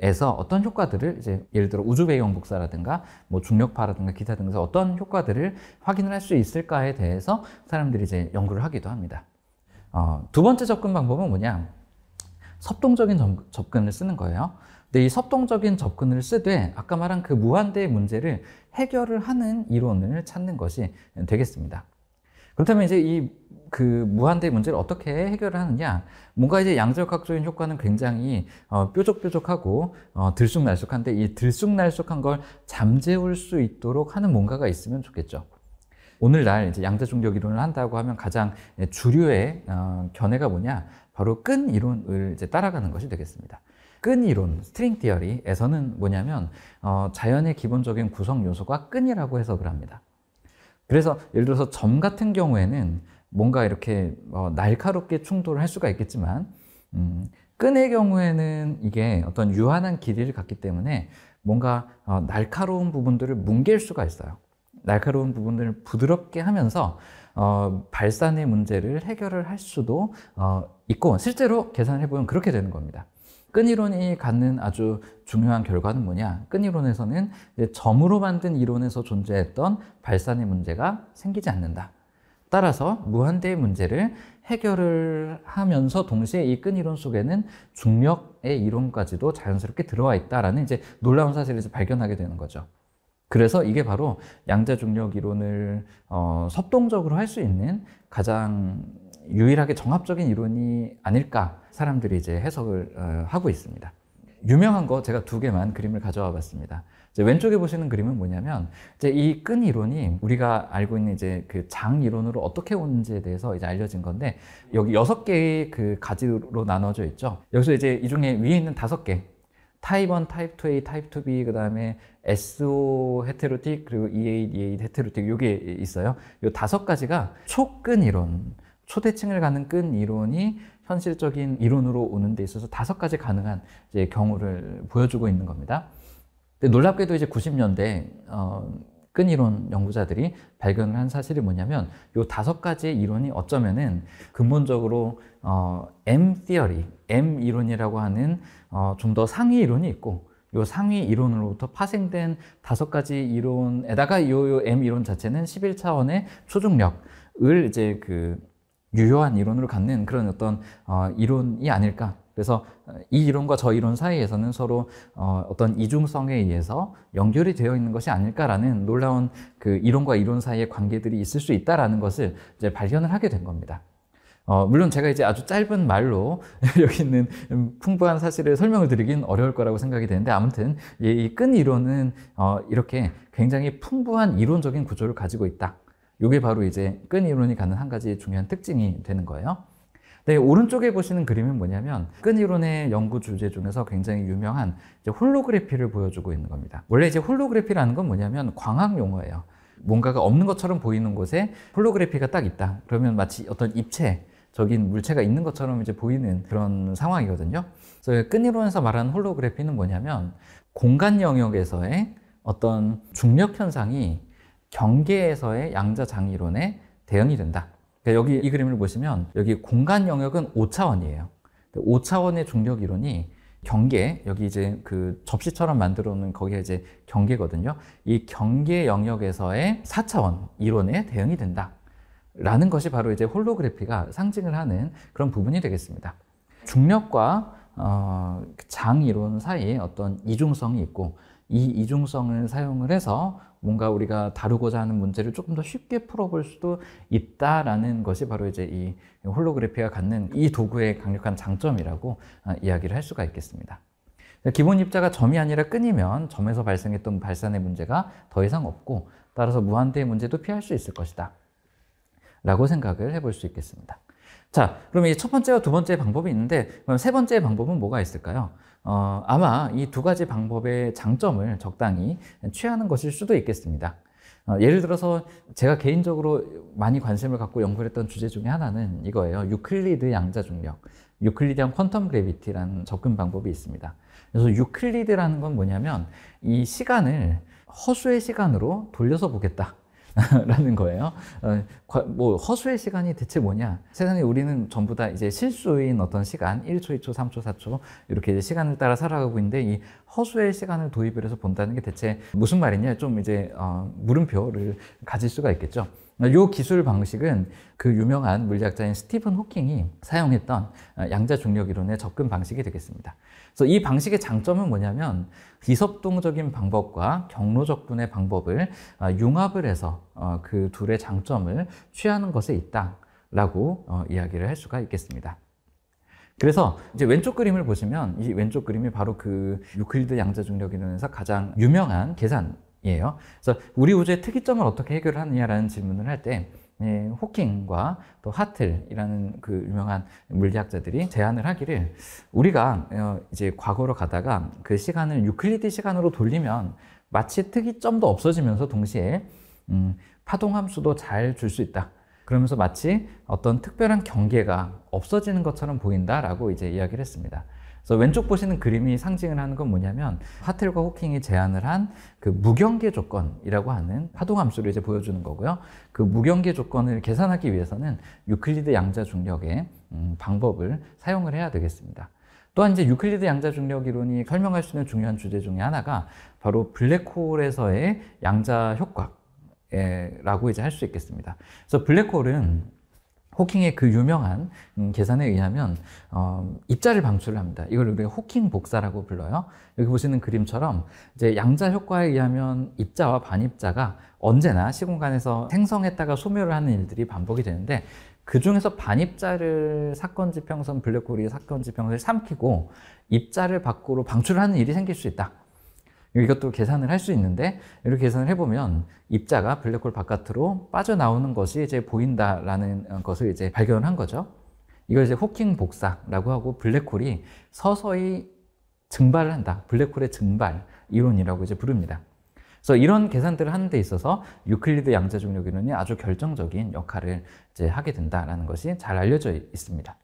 에서 어떤 효과들을 이제 예를 들어 우주 배경 복사라든가 뭐 중력파라든가 기타 등에서 어떤 효과들을 확인을 할 수 있을까에 대해서 사람들이 이제 연구를 하기도 합니다. 어, 두 번째 접근 방법은 뭐냐? 섭동적인 접근을 쓰는 거예요. 근데 이 섭동적인 접근을 쓰되 아까 말한 그 무한대의 문제를 해결을 하는 이론을 찾는 것이 되겠습니다. 그렇다면 이제 이 그 무한대의 문제를 어떻게 해결을 하느냐? 뭔가 이제 양절각조인 효과는 굉장히 어, 뾰족뾰족하고 어, 들쑥날쑥한데 이 들쑥날쑥한 걸 잠재울 수 있도록 하는 뭔가가 있으면 좋겠죠. 오늘날 이제 양자 중력 이론을 한다고 하면 가장 예, 주류의 어, 견해가 뭐냐? 바로 끈 이론을 이제 따라가는 것이 되겠습니다. 끈 이론, 스트링 디어리에서는 뭐냐면 어, 자연의 기본적인 구성 요소가 끈이라고 해석을 합니다. 그래서 예를 들어서 점 같은 경우에는 뭔가 이렇게 어, 날카롭게 충돌을 할 수가 있겠지만 음, 끈의 경우에는 이게 어떤 유한한 길이를 갖기 때문에 뭔가 어, 날카로운 부분들을 뭉갤 수가 있어요. 날카로운 부분들을 부드럽게 하면서 어, 발산의 문제를 해결을 할 수도 어, 있고 실제로 계산해 을 보면 그렇게 되는 겁니다. 끈이론이 갖는 아주 중요한 결과는 뭐냐? 끈이론에서는 점으로 만든 이론에서 존재했던 발산의 문제가 생기지 않는다. 따라서 무한대의 문제를 해결을 하면서 동시에 이 끈이론 속에는 중력의 이론까지도 자연스럽게 들어와 있다라는 이제 놀라운 사실을 발견하게 되는 거죠. 그래서 이게 바로 양자 중력 이론을 어, 섭동적으로 할 수 있는 가장 유일하게 정합적인 이론이 아닐까 사람들이 이제 해석을 어, 하고 있습니다. 유명한 거 제가 두 개만 그림을 가져와 봤습니다. 왼쪽에 보시는 그림은 뭐냐면 이제 이 끈 이론이 우리가 알고 있는 이제 그 장 이론으로 어떻게 오는지에 대해서 이제 알려진 건데 여기 여섯 개의 그 가지로 나눠져 있죠. 여기서 이제 이 중에 위에 있는 다섯 개 타입 1, 타입 2A, 타입 2B, 그 다음에 SO 헤테로틱, 그리고 EA, EA 헤테로틱, 요게 있어요. 요 다섯 가지가 초끈 이론, 초대칭을 가는 끈 이론이 현실적인 이론으로 오는 데 있어서 다섯 가지 가능한 이제 경우를 보여주고 있는 겁니다. 근데 놀랍게도 이제 90년대, 어, 끈 이론 연구자들이 발견을 한 사실이 뭐냐면 요 다섯 가지의 이론이 어쩌면은 근본적으로 어, M t h e M 이론이라고 하는 어, 좀 더 상위 이론이 있고 요 상위 이론으로부터 파생된 다섯 가지 이론에다가 요, 요 M 이론 자체는 11차원의 초중력을 이제 그 유효한 이론으로 갖는 그런 어떤 어, 이론이 아닐까. 그래서 어, 이 이론과 저 이론 사이에서는 서로 어, 어떤 이중성에 의해서 연결이 되어 있는 것이 아닐까라는 놀라운 그 이론과 이론 사이의 관계들이 있을 수 있다라는 것을 이제 발견을 하게 된 겁니다. 어, 물론 제가 이제 아주 짧은 말로 여기 있는 음, 풍부한 사실을 설명을 드리긴 어려울 거라고 생각이 되는데 아무튼 이 끈 이론은 어, 이렇게 굉장히 풍부한 이론적인 구조를 가지고 있다. 이게 바로 이제 끈 이론이 갖는 한 가지 중요한 특징이 되는 거예요. 네, 오른쪽에 보시는 그림은 뭐냐면 끈 이론의 연구 주제 중에서 굉장히 유명한 홀로그래피를 보여주고 있는 겁니다. 원래 이제 홀로그래피라는 건 뭐냐면 광학 용어예요. 뭔가가 없는 것처럼 보이는 곳에 홀로그래피가 딱 있다. 그러면 마치 어떤 입체 적인 물체가 있는 것처럼 이제 보이는 그런 상황이거든요. 그래서 끈이론에서 말하는 홀로그래피는 뭐냐면 공간 영역에서의 어떤 중력 현상이 경계에서의 양자 장이론에 대응이 된다. 그러니까 여기 이 그림을 보시면 여기 공간 영역은 5차원이에요. 5차원의 중력 이론이 경계 여기 이제 그 접시처럼 만들어 놓은 거기에 이제 경계거든요. 이 경계 영역에서의 4차원 이론에 대응이 된다. 라는 것이 바로 이제 홀로그래피가 상징을 하는 그런 부분이 되겠습니다. 중력과 어, 장 이론 사이에 어떤 이중성이 있고 이 이중성을 사용을 해서 뭔가 우리가 다루고자 하는 문제를 조금 더 쉽게 풀어볼 수도 있다라는 것이 바로 이제 이 홀로그래피가 갖는 이 도구의 강력한 장점이라고 어, 이야기를 할 수가 있겠습니다. 기본 입자가 점이 아니라 끈이면 점에서 발생했던 발산의 문제가 더 이상 없고 따라서 무한대의 문제도 피할 수 있을 것이다. 라고 생각을 해볼 수 있겠습니다. 자, 그럼 이 첫 번째와 두 번째 방법이 있는데, 그럼 세 번째 방법은 뭐가 있을까요? 어, 아마 이 두 가지 방법의 장점을 적당히 취하는 것일 수도 있겠습니다. 어, 예를 들어서 제가 개인적으로 많이 관심을 갖고 연구 했던 주제 중에 하나는 이거예요. 유클리드 양자 중력, 유클리드형 퀀텀 그래비티라는 접근 방법이 있습니다. 그래서 유클리드라는 건 뭐냐면 이 시간을 허수의 시간으로 돌려서 보겠다. 라는 거예요. 어, 뭐 허수의 시간이 대체 뭐냐? 세상에 우리는 전부 다 이제 실수인 어떤 시간, 1초, 2초, 3초, 4초 이렇게 시간을 따라 살아가고 있는데 이 허수의 시간을 도입을 해서 본다는 게 대체 무슨 말이냐? 좀 이제 어, 물음표를 가질 수가 있겠죠. 이 어, 기술 방식은 그 유명한 물리학자인 스티븐 호킹이 사용했던 양자 중력 이론의 접근 방식이 되겠습니다. 그래서 이 방식의 장점은 뭐냐면 비섭동적인 방법과 경로적분의 방법을 아, 융합을 해서 어, 그 둘의 장점을 취하는 것에 있다라고 어, 이야기를 할 수가 있겠습니다. 그래서 이제 왼쪽 그림을 보시면 이 왼쪽 그림이 바로 그 유클리드 양자 중력 이론에서 가장 유명한 계산이에요. 그래서 우리 우주의 특이점을 어떻게 해결하느냐라는 질문을 할때 네, 호킹과 또 하틀이라는 그 유명한 물리학자들이 제안을 하기를 우리가 어, 이제 과거로 가다가 그 시간을 유클리드 시간으로 돌리면 마치 특이점도 없어지면서 동시에 음, 파동 함수도 잘 줄 수 있다. 그러면서 마치 어떤 특별한 경계가 없어지는 것처럼 보인다라고 이제 이야기를 했습니다. 그래서 왼쪽 보시는 그림이 상징을 하는 건 뭐냐면 하텔과 호킹이 제안을 한 그 무경계 조건이라고 하는 파동함수를 이제 보여주는 거고요. 그 무경계 조건을 계산하기 위해서는 유클리드 양자 중력의 음, 방법을 사용을 해야 되겠습니다. 또한 이제 유클리드 양자 중력 이론이 설명할 수 있는 중요한 주제 중에 하나가 바로 블랙홀에서의 양자 효과. 라고 이제 할 수 있겠습니다. 그래서 블랙홀은 호킹의 그 유명한 음, 계산에 의하면 어, 입자를 방출을 합니다. 이걸 우리가 호킹 복사라고 불러요. 여기 보시는 그림처럼 이제 양자 효과에 의하면 입자와 반입자가 언제나 시공간에서 생성했다가 소멸을 하는 일들이 반복이 되는데 그 중에서 반입자를 사건 지평선 블랙홀이 사건 지평선을 삼키고 입자를 밖으로 방출하는 일이 생길 수 있다. 이것도 계산을 할 수 있는데 이렇게 계산을 해보면 입자가 블랙홀 바깥으로 빠져나오는 것이 이제 보인다라는 것을 이제 발견한 거죠. 이걸 이제 호킹 복사라고 하고 블랙홀이 서서히 증발을 한다. 블랙홀의 증발 이론이라고 이제 부릅니다. 그래서 이런 계산들을 하는 데 있어서 유클리드 양자 중력 이론이 아주 결정적인 역할을 이제 하게 된다라는 것이 잘 알려져 있습니다.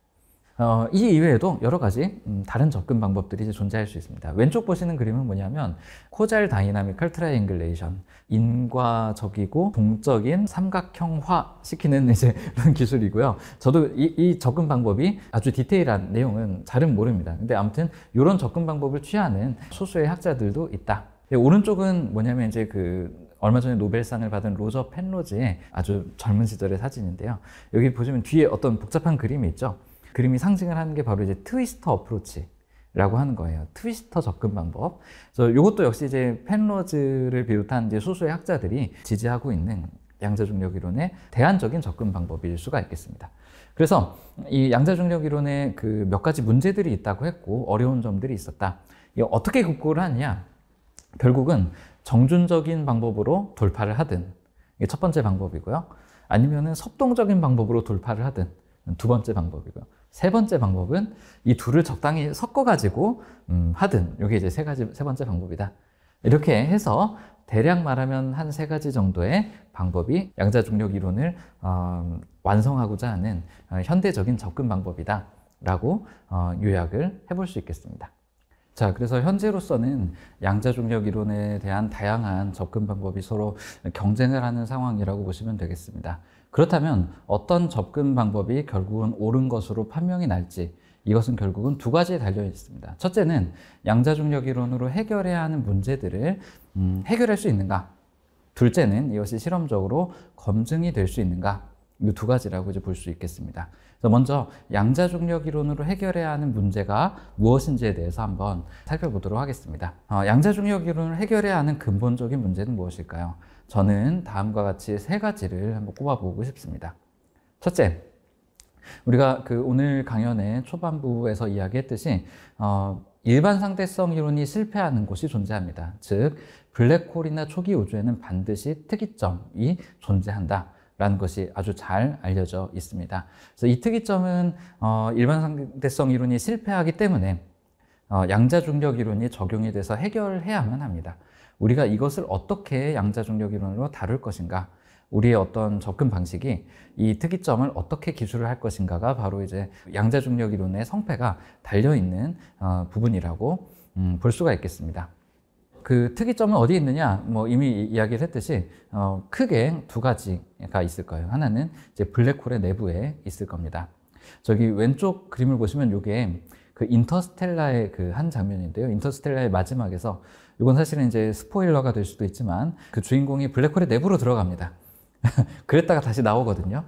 어, 이 이외에도 여러 가지 음, 다른 접근 방법들이 이제 존재할 수 있습니다. 왼쪽 보시는 그림은 뭐냐면 코잘 다이나믹컬 트라이앵글레이션 인과적이고 동적인 삼각형화 시키는 이제 그런 기술이고요. 저도 이, 이, 접근 방법이 아주 디테일한 내용은 잘은 모릅니다. 근데 아무튼 이런 접근 방법을 취하는 소수의 학자들도 있다. 오른쪽은 뭐냐면 이제 그 얼마 전에 노벨상을 받은 로저 펜로지의 아주 젊은 시절의 사진인데요. 여기 보시면 뒤에 어떤 복잡한 그림이 있죠. 그림이 상징을 하는 게 바로 이제 트위스터 어프로치. 라고 하는 거예요. 트위스터 접근 방법. 그래서 이것도 역시 이제 펜로즈를 비롯한 이제 소수의 학자들이 지지하고 있는 양자중력 이론의 대안적인 접근 방법일 수가 있겠습니다. 그래서 이 양자중력 이론에 그몇 가지 문제들이 있다고 했고 어려운 점들이 있었다. 이 어떻게 극복을 하느냐? 결국은 정준적인 방법으로 돌파를 하든 이게 첫 번째 방법이고요. 아니면은 섭동적인 방법으로 돌파를 하든 두 번째 방법이고요. 세 번째 방법은 이 둘을 적당히 섞어가지고 음, 하든 이게 이제 세 가지 세 번째 방법이다. 이렇게 해서 대략 말하면 한 세 가지 정도의 방법이 양자 중력 이론을 어, 완성하고자 하는 어, 현대적인 접근 방법이다라고 어, 요약을 해볼 수 있겠습니다. 자, 그래서 현재로서는 양자 중력 이론에 대한 다양한 접근 방법이 서로 경쟁을 하는 상황이라고 보시면 되겠습니다. 그렇다면 어떤 접근 방법이 결국은 옳은 것으로 판명이 날지 이것은 결국은 두 가지에 달려 있습니다. 첫째는 양자중력 이론으로 해결해야 하는 문제들을 음, 해결할 수 있는가. 둘째는 이것이 실험적으로 검증이 될 수 있는가. 이 두 가지라고 이제 볼 수 있겠습니다. 그래서 먼저 양자중력 이론으로 해결해야 하는 문제가 무엇인지에 대해서 한번 살펴보도록 하겠습니다. 어, 양자중력 이론을 해결해야 하는 근본적인 문제는 무엇일까요? 저는 다음과 같이 세 가지를 한번 꼽아보고 싶습니다. 첫째, 우리가 그 오늘 강연의 초반부에서 이야기했듯이 어, 일반 상대성 이론이 실패하는 곳이 존재합니다. 즉, 블랙홀이나 초기 우주에는 반드시 특이점이 존재한다. 라는 것이 아주 잘 알려져 있습니다. 그래서 이 특이점은 어, 일반 상대성 이론이 실패하기 때문에 어, 양자중력 이론이 적용이 돼서 해결해야만 합니다. 우리가 이것을 어떻게 양자중력 이론으로 다룰 것인가 우리의 어떤 접근 방식이 이 특이점을 어떻게 기술을 할 것인가가 바로 이제 양자중력 이론의 성패가 달려있는 어, 부분이라고 음, 볼 수가 있겠습니다. 그 특이점은 어디 있느냐? 뭐 이미 이야기를 했듯이 어, 크게 두 가지가 있을 거예요. 하나는 이제 블랙홀의 내부에 있을 겁니다. 저기 왼쪽 그림을 보시면 이게 그 인터스텔라의 그 한 장면인데요. 인터스텔라의 마지막에서 이건 사실은 이제 스포일러가 될 수도 있지만 그 주인공이 블랙홀의 내부로 들어갑니다. 그랬다가 다시 나오거든요.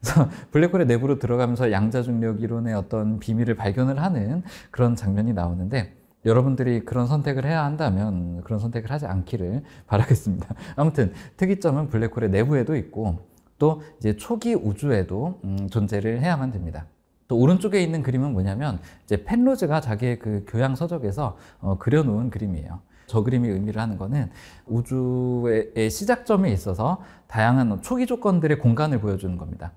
그래서 블랙홀의 내부로 들어가면서 양자중력 이론의 어떤 비밀을 발견을 하는 그런 장면이 나오는데 여러분들이 그런 선택을 해야 한다면 그런 선택을 하지 않기를 바라겠습니다. 아무튼 특이점은 블랙홀의 내부에도 있고 또 이제 초기 우주에도 음, 존재를 해야만 됩니다. 또 오른쪽에 있는 그림은 뭐냐면 이제 펜로즈가 자기의 그 교양 서적에서 어, 그려놓은 그림이에요. 저 그림이 의미를 하는 거는 우주의 시작점에 있어서 다양한 초기 조건들의 공간을 보여주는 겁니다.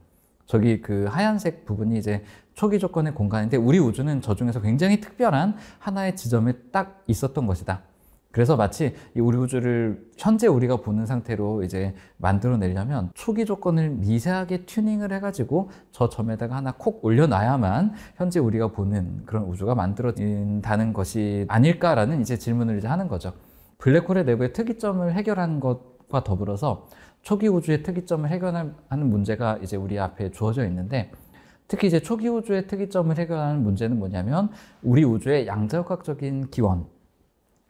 저기 그 하얀색 부분이 이제 초기 조건의 공간인데 우리 우주는 저 중에서 굉장히 특별한 하나의 지점에 딱 있었던 것이다. 그래서 마치 이 우리 우주를 현재 우리가 보는 상태로 이제 만들어내려면 초기 조건을 미세하게 튜닝을 해가지고 저 점에다가 하나 콕 올려놔야만 현재 우리가 보는 그런 우주가 만들어진다는 것이 아닐까라는 이제 질문을 이제 하는 거죠. 블랙홀의 내부의 특이점을 해결하는 것과 더불어서 초기 우주의 특이점을 해결하는 문제가 이제 우리 앞에 주어져 있는데 특히 이제 초기 우주의 특이점을 해결하는 문제는 뭐냐면 우리 우주의 양자역학적인 기원,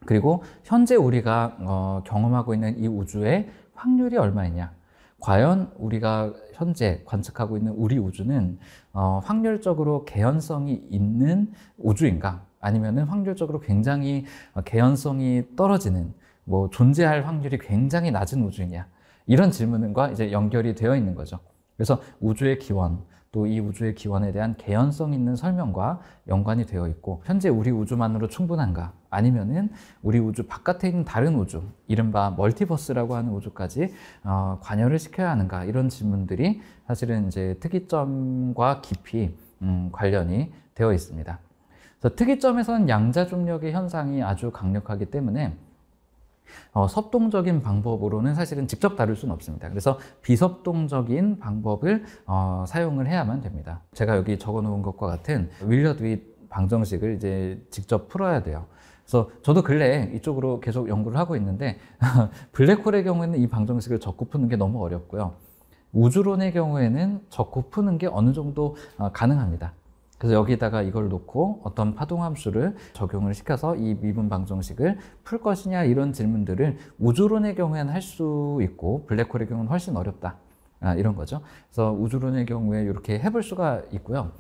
그리고 현재 우리가 어, 경험하고 있는 이 우주의 확률이 얼마이냐? 과연 우리가 현재 관측하고 있는 우리 우주는 어, 확률적으로 개연성이 있는 우주인가? 아니면은 확률적으로 굉장히 어, 개연성이 떨어지는 뭐 존재할 확률이 굉장히 낮은 우주이냐? 이런 질문과 이제 연결이 되어 있는 거죠. 그래서 우주의 기원, 또이 우주의 기원에 대한 개연성 있는 설명과 연관이 되어 있고 현재 우리 우주만으로 충분한가 아니면은 우리 우주 바깥에 있는 다른 우주 이른바 멀티버스라고 하는 우주까지 어, 관여를 시켜야 하는가 이런 질문들이 사실은 이제 특이점과 깊이 음, 관련이 되어 있습니다. 특이점에서는 양자 중력의 현상이 아주 강력하기 때문에 어, 섭동적인 방법으로는 사실은 직접 다룰 수는 없습니다. 그래서 비섭동적인 방법을 어, 사용을 해야만 됩니다. 제가 여기 적어놓은 것과 같은 윌러드윗 방정식을 이제 직접 풀어야 돼요. 그래서 저도 근래 이쪽으로 계속 연구를 하고 있는데 블랙홀의 경우에는 이 방정식을 적고 푸는 게 너무 어렵고요. 우주론의 경우에는 적고 푸는 게 어느 정도 어, 가능합니다. 그래서 여기다가 이걸 놓고 어떤 파동함수를 적용을 시켜서 이 미분 방정식을 풀 것이냐 이런 질문들을 우주론의 경우에는 할 수 있고 블랙홀의 경우는 훨씬 어렵다 아, 이런 거죠. 그래서 우주론의 경우에 이렇게 해볼 수가 있고요.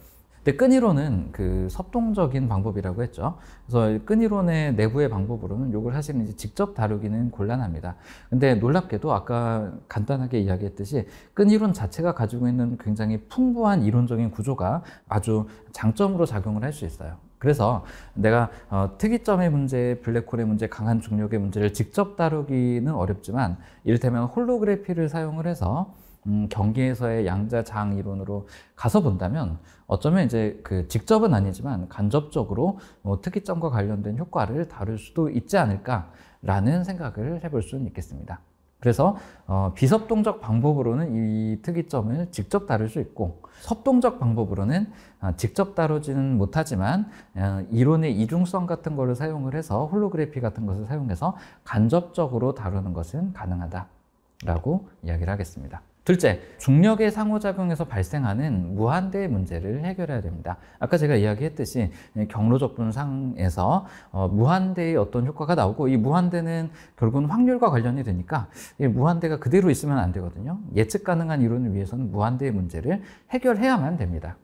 근데 끈이론은 그 섭동적인 방법이라고 했죠. 그래서 끈이론의 내부의 방법으로는 이걸 사실은 이제 직접 다루기는 곤란합니다. 근데 놀랍게도 아까 간단하게 이야기했듯이 끈이론 자체가 가지고 있는 굉장히 풍부한 이론적인 구조가 아주 장점으로 작용을 할 수 있어요. 그래서 내가 어, 특이점의 문제, 블랙홀의 문제, 강한 중력의 문제를 직접 다루기는 어렵지만 이를테면 홀로그래피를 사용을 해서 음, 경계에서의 양자 장 이론으로 가서 본다면 어쩌면 이제 그 직접은 아니지만 간접적으로 뭐 특이점과 관련된 효과를 다룰 수도 있지 않을까라는 생각을 해볼 수는 있겠습니다. 그래서 어, 비섭동적 방법으로는 이 특이점을 직접 다룰 수 있고 섭동적 방법으로는 아, 직접 다루지는 못하지만 어, 이론의 이중성 같은 것을 사용을 해서 홀로그래피 같은 것을 사용해서 간접적으로 다루는 것은 가능하다라고 이야기를 하겠습니다. 둘째, 중력의 상호작용에서 발생하는 무한대의 문제를 해결해야 됩니다. 아까 제가 이야기했듯이 경로적 분상에서 어, 무한대의 어떤 효과가 나오고 이 무한대는 결국은 확률과 관련이 되니까 이 무한대가 그대로 있으면 안 되거든요. 예측 가능한 이론을 위해서는 무한대의 문제를 해결해야만 됩니다.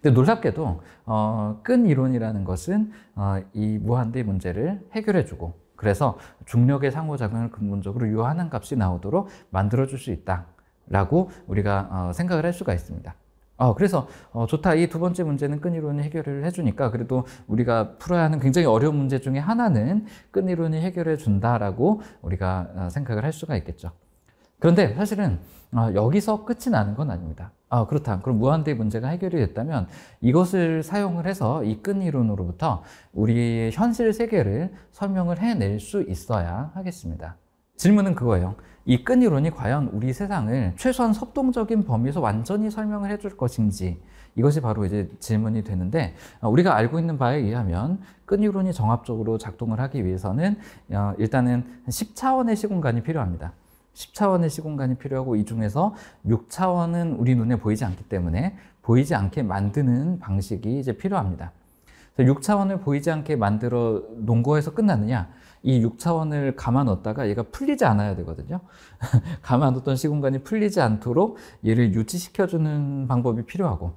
근데 놀랍게도 어, 끈 이론이라는 것은 어, 이 무한대 문제를 해결해주고 그래서 중력의 상호작용을 근본적으로 유한한 값이 나오도록 만들어줄 수 있다. 라고 우리가 어, 생각을 할 수가 있습니다. 어, 그래서 어, 좋다. 이 두 번째 문제는 끈 이론이 해결을 해주니까 그래도 우리가 풀어야 하는 굉장히 어려운 문제 중에 하나는 끈 이론이 해결해 준다라고 우리가 어, 생각을 할 수가 있겠죠. 그런데 사실은 어, 여기서 끝이 나는 건 아닙니다. 아, 그렇다. 그럼 무한대 의 문제가 해결이 됐다면 이것을 사용을 해서 이 끈 이론으로부터 우리의 현실 세계를 설명을 해낼 수 있어야 하겠습니다. 질문은 그거예요. 이끈 이론이 과연 우리 세상을 최소한 섭동적인 범위에서 완전히 설명을 해줄 것인지 이것이 바로 이제 질문이 되는데 어, 우리가 알고 있는 바에 의하면 끈 이론이 정합적으로 작동을 하기 위해서는 어, 일단은 10차원의 시공간이 필요합니다. 10차원의 시공간이 필요하고 이 중에서 6차원은 우리 눈에 보이지 않기 때문에 보이지 않게 만드는 방식이 이제 필요합니다. 6차원을 보이지 않게 만들어 놓은 거에서 끝나느냐 이 6차원을 감아넣었다가 얘가 풀리지 않아야 되거든요. 감아넣었던 시공간이 풀리지 않도록 얘를 유지시켜주는 방법이 필요하고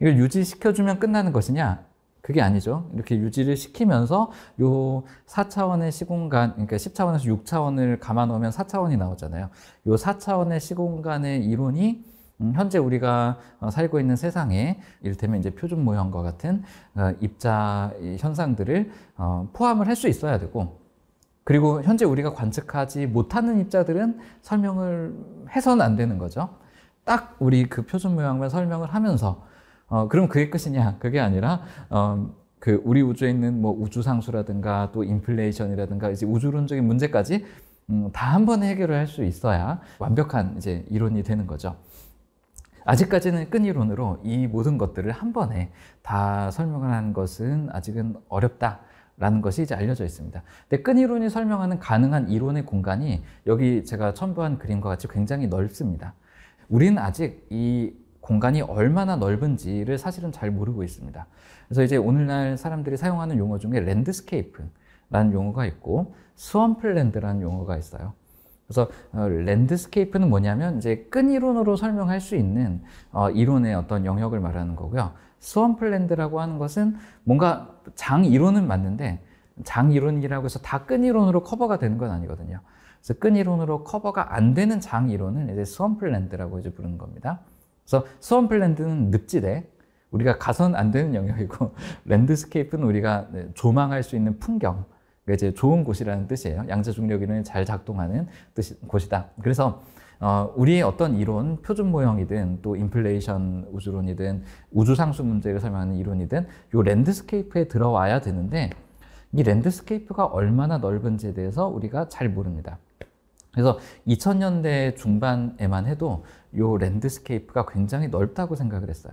이걸 유지시켜주면 끝나는 것이냐? 그게 아니죠. 이렇게 유지를 시키면서 요 4차원의 시공간, 그러니까 10차원에서 6차원을 감아놓으면 4차원이 나오잖아요. 요 4차원의 시공간의 이론이 음, 현재 우리가 어, 살고 있는 세상에 이를테면 이제 표준 모형과 같은 어, 입자 현상들을 어, 포함을 할 수 있어야 되고 그리고 현재 우리가 관측하지 못하는 입자들은 설명을 해서는 안 되는 거죠. 딱 우리 그 표준 모양만 설명을 하면서 어, 그럼 그게 끝이냐? 그게 아니라 어, 그 우리 우주에 있는 뭐 우주 상수라든가 또 인플레이션이라든가 이제 우주론적인 문제까지 음, 다 한 번에 해결을 할 수 있어야 완벽한 이제 이론이 되는 거죠. 아직까지는 끈이론으로 이 모든 것들을 한 번에 다 설명을 하는 것은 아직은 어렵다. 라는 것이 이제 알려져 있습니다. 근데 끈 이론이 설명하는 가능한 이론의 공간이 여기 제가 첨부한 그림과 같이 굉장히 넓습니다. 우리는 아직 이 공간이 얼마나 넓은지를 사실은 잘 모르고 있습니다. 그래서 이제 오늘날 사람들이 사용하는 용어 중에 랜드스케이프라는 용어가 있고 스원플랜드라는 용어가 있어요. 그래서 랜드스케이프는 어, 뭐냐면 이제 끈 이론으로 설명할 수 있는 어, 이론의 어떤 영역을 말하는 거고요. 수원플랜드라고 하는 것은 뭔가 장 이론은 맞는데 장 이론이라고 해서 다 끈 이론으로 커버가 되는 건 아니거든요. 그래서 끈 이론으로 커버가 안 되는 장 이론을 이제 수원플랜드라고 이제 부르는 겁니다. 그래서 스원플랜드는 늪지대, 우리가 가선 안 되는 영역이고 랜드스케이프는 우리가 조망할 수 있는 풍경, 이제 좋은 곳이라는 뜻이에요. 양자 중력 이론이 잘 작동하는 뜻 곳이다. 그래서 어, 우리의 어떤 이론, 표준 모형이든 또 인플레이션 우주론이든 우주 상수 문제를 설명하는 이론이든 이 랜드스케이프에 들어와야 되는데 이 랜드스케이프가 얼마나 넓은지에 대해서 우리가 잘 모릅니다. 그래서 2000년대 중반에만 해도 이 랜드스케이프가 굉장히 넓다고 생각을 했어요.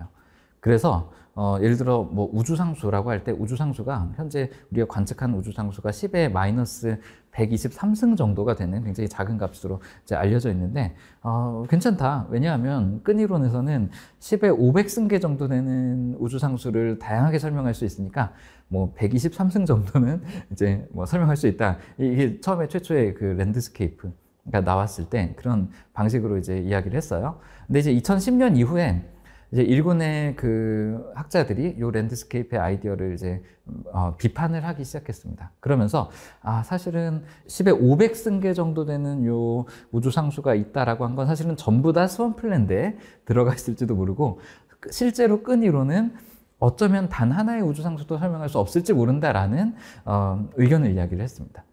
그래서 어, 예를 들어 뭐 우주상수라고 할 때 우주상수가 현재 우리가 관측한 우주상수가 10의 마이너스 123승 정도가 되는 굉장히 작은 값으로 이제 알려져 있는데 어, 괜찮다. 왜냐하면 끈이론에서는 10에 500승계 정도 되는 우주상수를 다양하게 설명할 수 있으니까 뭐 123승 정도는 이제 뭐 설명할 수 있다. 이게 처음에 최초의 그 랜드스케이프가 나왔을 때 그런 방식으로 이제 이야기를 했어요. 근데 이제 2010년 이후에 이제 일군의 그 학자들이 이 랜드스케이프의 아이디어를 이제 음, 어, 비판을 하기 시작했습니다. 그러면서 아 사실은 10에 500승계 정도 되는 요 우주 상수가 있다라고 한 건 사실은 전부 다스원플랜드 들어가 있을지도 모르고 그 실제로 끈이로는 어쩌면 단 하나의 우주 상수도 설명할 수 없을지 모른다라는 어, 의견을 이야기를 했습니다.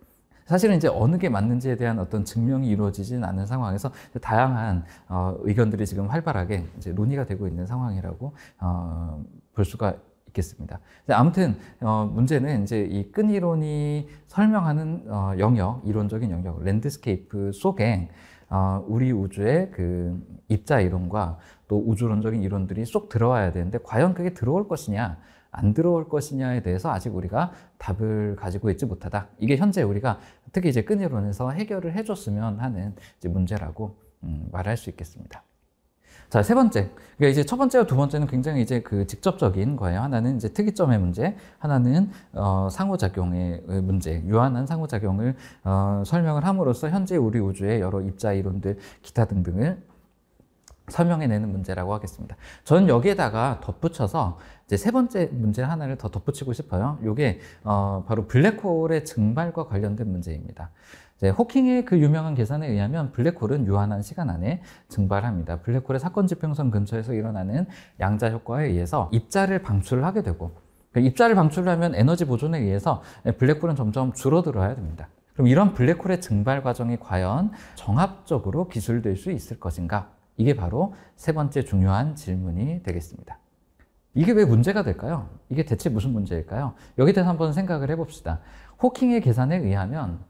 사실은 이제 어느 게 맞는지에 대한 어떤 증명이 이루어지진 않은 상황에서 다양한 어, 의견들이 지금 활발하게 이제 논의가 되고 있는 상황이라고 어, 볼 수가 있겠습니다. 아무튼 어, 문제는 이제 이끈 이론이 설명하는 어, 영역, 이론적인 영역, 랜드스케이프 속에 어, 우리 우주의 그 입자 이론과 또 우주론적인 이론들이 쏙 들어와야 되는데 과연 그게 들어올 것이냐? 안 들어올 것이냐에 대해서 아직 우리가 답을 가지고 있지 못하다. 이게 현재 우리가 특히 이제 끈이론에서 해결을 해줬으면 하는 문제라고 음, 말할 수 있겠습니다. 자, 세 번째. 그러니까 이제 첫 번째와 두 번째는 굉장히 이제 그 직접적인 거예요. 하나는 이제 특이점의 문제, 하나는 어, 상호작용의 문제, 유한한 상호작용을 어, 설명을 함으로써 현재 우리 우주의 여러 입자 이론들, 기타 등등을 설명해내는 문제라고 하겠습니다. 저는 여기에다가 덧붙여서 이제 세 번째 문제 하나를 더 덧붙이고 싶어요. 이게 어, 바로 블랙홀의 증발과 관련된 문제입니다. 호킹의 그 유명한 계산에 의하면 블랙홀은 유한한 시간 안에 증발합니다. 블랙홀의 사건 집행선 근처에서 일어나는 양자 효과에 의해서 입자를 방출 하게 되고 그러니까 입자를 방출하면 에너지 보존에 의해서 블랙홀은 점점 줄어들어야 됩니다. 그럼 이런 블랙홀의 증발 과정이 과연 정합적으로 기술될 수 있을 것인가? 이게 바로 세 번째 중요한 질문이 되겠습니다. 이게 왜 문제가 될까요? 이게 대체 무슨 문제일까요? 여기 대해서 한번 생각을 해봅시다. 호킹의 계산에 의하면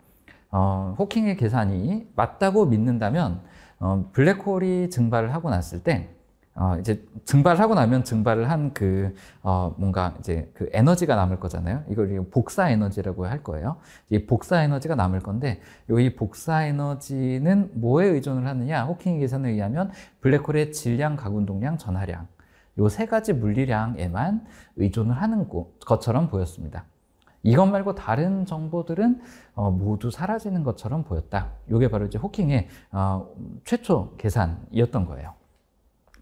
어, 호킹의 계산이 맞다고 믿는다면 어, 블랙홀이 증발을 하고 났을 때 어, 이제 증발하고 을 나면 증발을 한 그, 어, 뭔가 이제 그 에너지가 남을 거잖아요. 이걸 복사 에너지라고 할 거예요. 이 복사 에너지가 남을 건데, 이 복사 에너지는 뭐에 의존을 하느냐? 호킹의 계산에 의하면 블랙홀의 질량, 가운동량, 전하량. 이 세 가지 물리량에만 의존을 하는 것처럼 보였습니다. 이것 말고 다른 정보들은 어, 모두 사라지는 것처럼 보였다. 이게 바로 이제 호킹의 어, 최초 계산이었던 거예요.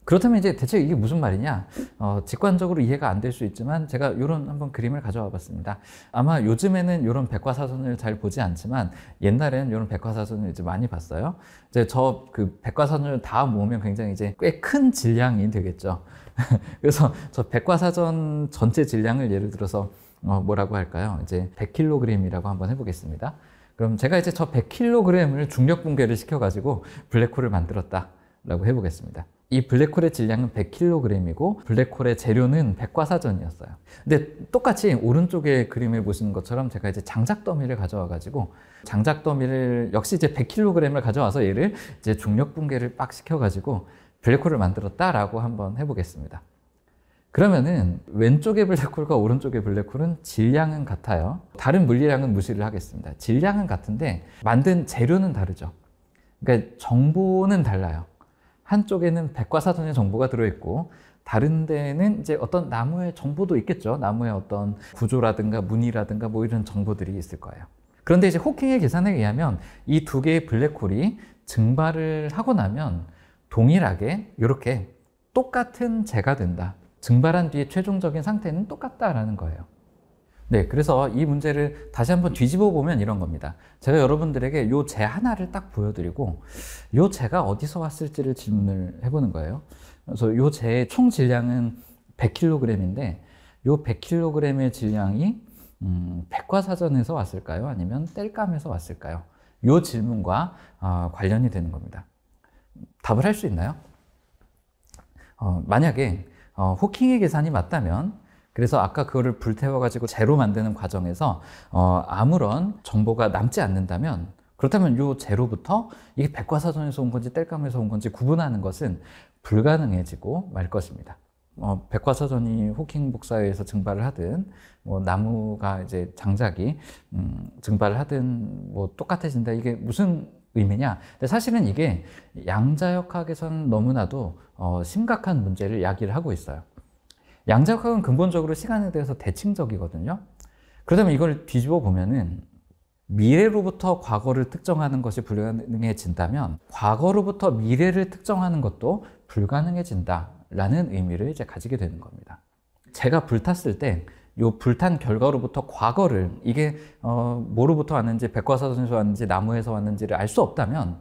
그렇다면 이제 대체 이게 무슨 말이냐? 어, 직관적으로 이해가 안 될 수 있지만 제가 이런 한번 그림을 가져와 봤습니다. 아마 요즘에는 이런 백과사전을 잘 보지 않지만 옛날에는 이런 백과사전을 이제 많이 봤어요. 이제 저 그 백과사전을 다 모으면 굉장히 이제 꽤 큰 질량이 되겠죠. 그래서 저 백과사전 전체 질량을 예를 들어서 어, 뭐라고 할까요? 이제 100kg이라고 한번 해보겠습니다. 그럼 제가 이제 저 100kg을 중력 붕괴를 시켜가지고 블랙홀을 만들었다. 라고 해보겠습니다. 이 블랙홀의 질량은 100kg이고 블랙홀의 재료는 백과사전이었어요. 근데 똑같이 오른쪽에 그림을 보시는 것처럼 제가 이제 장작 더미를 가져와 가지고 장작 더미를 역시 이제 100kg을 가져와서 얘를 이제 중력 붕괴를 빡 시켜 가지고 블랙홀을 만들었다라고 한번 해보겠습니다. 그러면은 왼쪽의 블랙홀과 오른쪽의 블랙홀은 질량은 같아요. 다른 물리량은 무시를 하겠습니다. 질량은 같은데 만든 재료는 다르죠. 그러니까 정보는 달라요. 한쪽에는 백과사전의 정보가 들어있고 다른 데는 이제 어떤 나무의 정보도 있겠죠. 나무의 어떤 구조라든가 무늬라든가 뭐 이런 정보들이 있을 거예요. 그런데 이제 호킹의 계산에 의하면 이 두 개의 블랙홀이 증발을 하고 나면 동일하게 이렇게 똑같은 재가 된다. 증발한 뒤에 최종적인 상태는 똑같다라는 거예요. 네, 그래서 이 문제를 다시 한번 뒤집어 보면 이런 겁니다. 제가 여러분들에게 요제 하나를 딱 보여드리고 요 제가 어디서 왔을지를 질문을 해보는 거예요. 그래서 요 제의 총 질량은 100kg인데 요 100kg의 질량이 음, 백과사전에서 왔을까요? 아니면 뗄감에서 왔을까요? 요 질문과 어, 관련이 되는 겁니다. 답을 할 수 있나요? 어, 만약에 어, 호킹의 계산이 맞다면 그래서 아까 그거를 불태워가지고 제로 만드는 과정에서 어, 아무런 정보가 남지 않는다면 그렇다면 요제로부터 이게 백과사전에서 온 건지 뗄감에서 온 건지 구분하는 것은 불가능해지고 말 것입니다. 어, 백과사전이 호킹 복사에서 증발을 하든 뭐 나무가 이제 장작이 음, 증발을 하든 뭐 똑같아진다 이게 무슨 의미냐? 근데 사실은 이게 양자역학에서는 너무나도 어, 심각한 문제를 야기를 하고 있어요. 양자역학은 근본적으로 시간에 대해서 대칭적이거든요. 그러면 이걸 뒤집어 보면은 미래로부터 과거를 특정하는 것이 불가능해진다면 과거로부터 미래를 특정하는 것도 불가능해진다라는 의미를 이제 가지게 되는 겁니다. 제가 불탔을 때 이 불탄 결과로부터 과거를 이게 어, 뭐로부터 왔는지 백과사전에서 왔는지 나무에서 왔는지를 알 수 없다면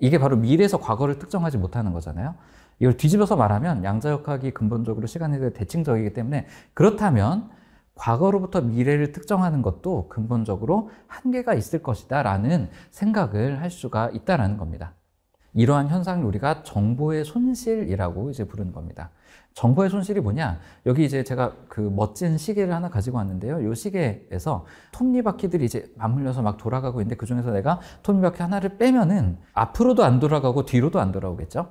이게 바로 미래에서 과거를 특정하지 못하는 거잖아요. 이걸 뒤집어서 말하면 양자역학이 근본적으로 시간에 대해 대칭적이기 때문에 그렇다면 과거로부터 미래를 특정하는 것도 근본적으로 한계가 있을 것이다 라는 생각을 할 수가 있다라는 겁니다. 이러한 현상을 우리가 정보의 손실이라고 이제 부르는 겁니다. 정보의 손실이 뭐냐? 여기 이제 제가 그 멋진 시계를 하나 가지고 왔는데요. 이 시계에서 톱니바퀴들이 이제 맞물려서 막 돌아가고 있는데 그 중에서 내가 톱니바퀴 하나를 빼면은 앞으로도 안 돌아가고 뒤로도 안 돌아오겠죠?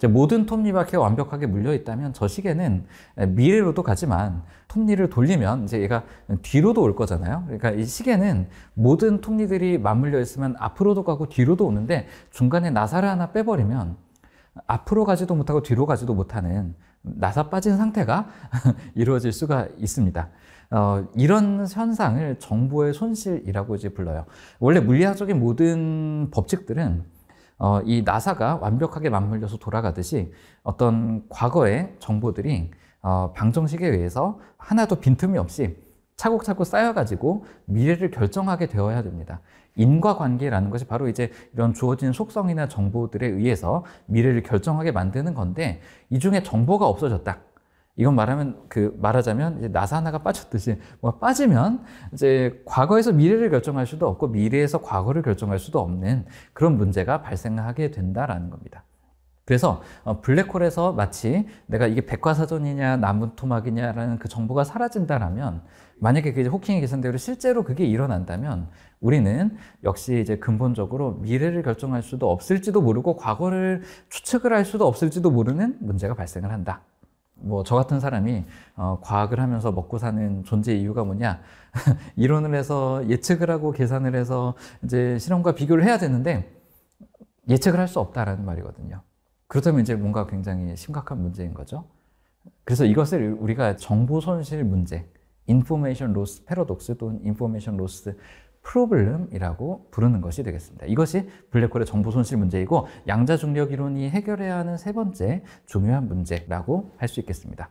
이제 모든 톱니바퀴가 완벽하게 물려 있다면 저 시계는 미래로도 가지만 톱니를 돌리면 이제 얘가 뒤로도 올 거잖아요. 그러니까 이 시계는 모든 톱니들이 맞물려 있으면 앞으로도 가고 뒤로도 오는데 중간에 나사를 하나 빼버리면 앞으로 가지도 못하고 뒤로 가지도 못하는 나사 빠진 상태가 이루어질 수가 있습니다. 어, 이런 현상을 정보의 손실이라고 이제 불러요. 원래 물리학적인 모든 법칙들은 어, 이 나사가 완벽하게 맞물려서 돌아가듯이 어떤 과거의 정보들이 어, 방정식에 의해서 하나도 빈틈이 없이 차곡차곡 쌓여가지고 미래를 결정하게 되어야 됩니다. 인과관계라는 것이 바로 이제 이런 주어진 속성이나 정보들에 의해서 미래를 결정하게 만드는 건데 이 중에 정보가 없어졌다. 이건 말하면 그 말하자면 나사 하나가 빠졌듯이 뭔가 빠지면 이제 과거에서 미래를 결정할 수도 없고 미래에서 과거를 결정할 수도 없는 그런 문제가 발생하게 된다라는 겁니다. 그래서 어, 블랙홀에서 마치 내가 이게 백과사전이냐 나무토막이냐라는 그 정보가 사라진다라면 만약에 그 호킹의 계산대로 실제로 그게 일어난다면 우리는 역시 이제 근본적으로 미래를 결정할 수도 없을지도 모르고 과거를 추측을 할 수도 없을지도 모르는 문제가 발생을 한다. 뭐저 같은 사람이 어, 과학을 하면서 먹고 사는 존재 이유가 뭐냐 이론을 해서 예측을 하고 계산을 해서 이제 실험과 비교를 해야 되는데 예측을 할 수 없다라는 말이거든요. 그렇다면 이제 뭔가 굉장히 심각한 문제인 거죠. 그래서 이것을 우리가 정보 손실 문제, 인포메이션 로스 패러독스 또는 인포메이션 로스 프로블럼이라고 부르는 것이 되겠습니다. 이것이 블랙홀의 정보 손실 문제이고 양자 중력 이론이 해결해야 하는 세 번째 중요한 문제라고 할 수 있겠습니다.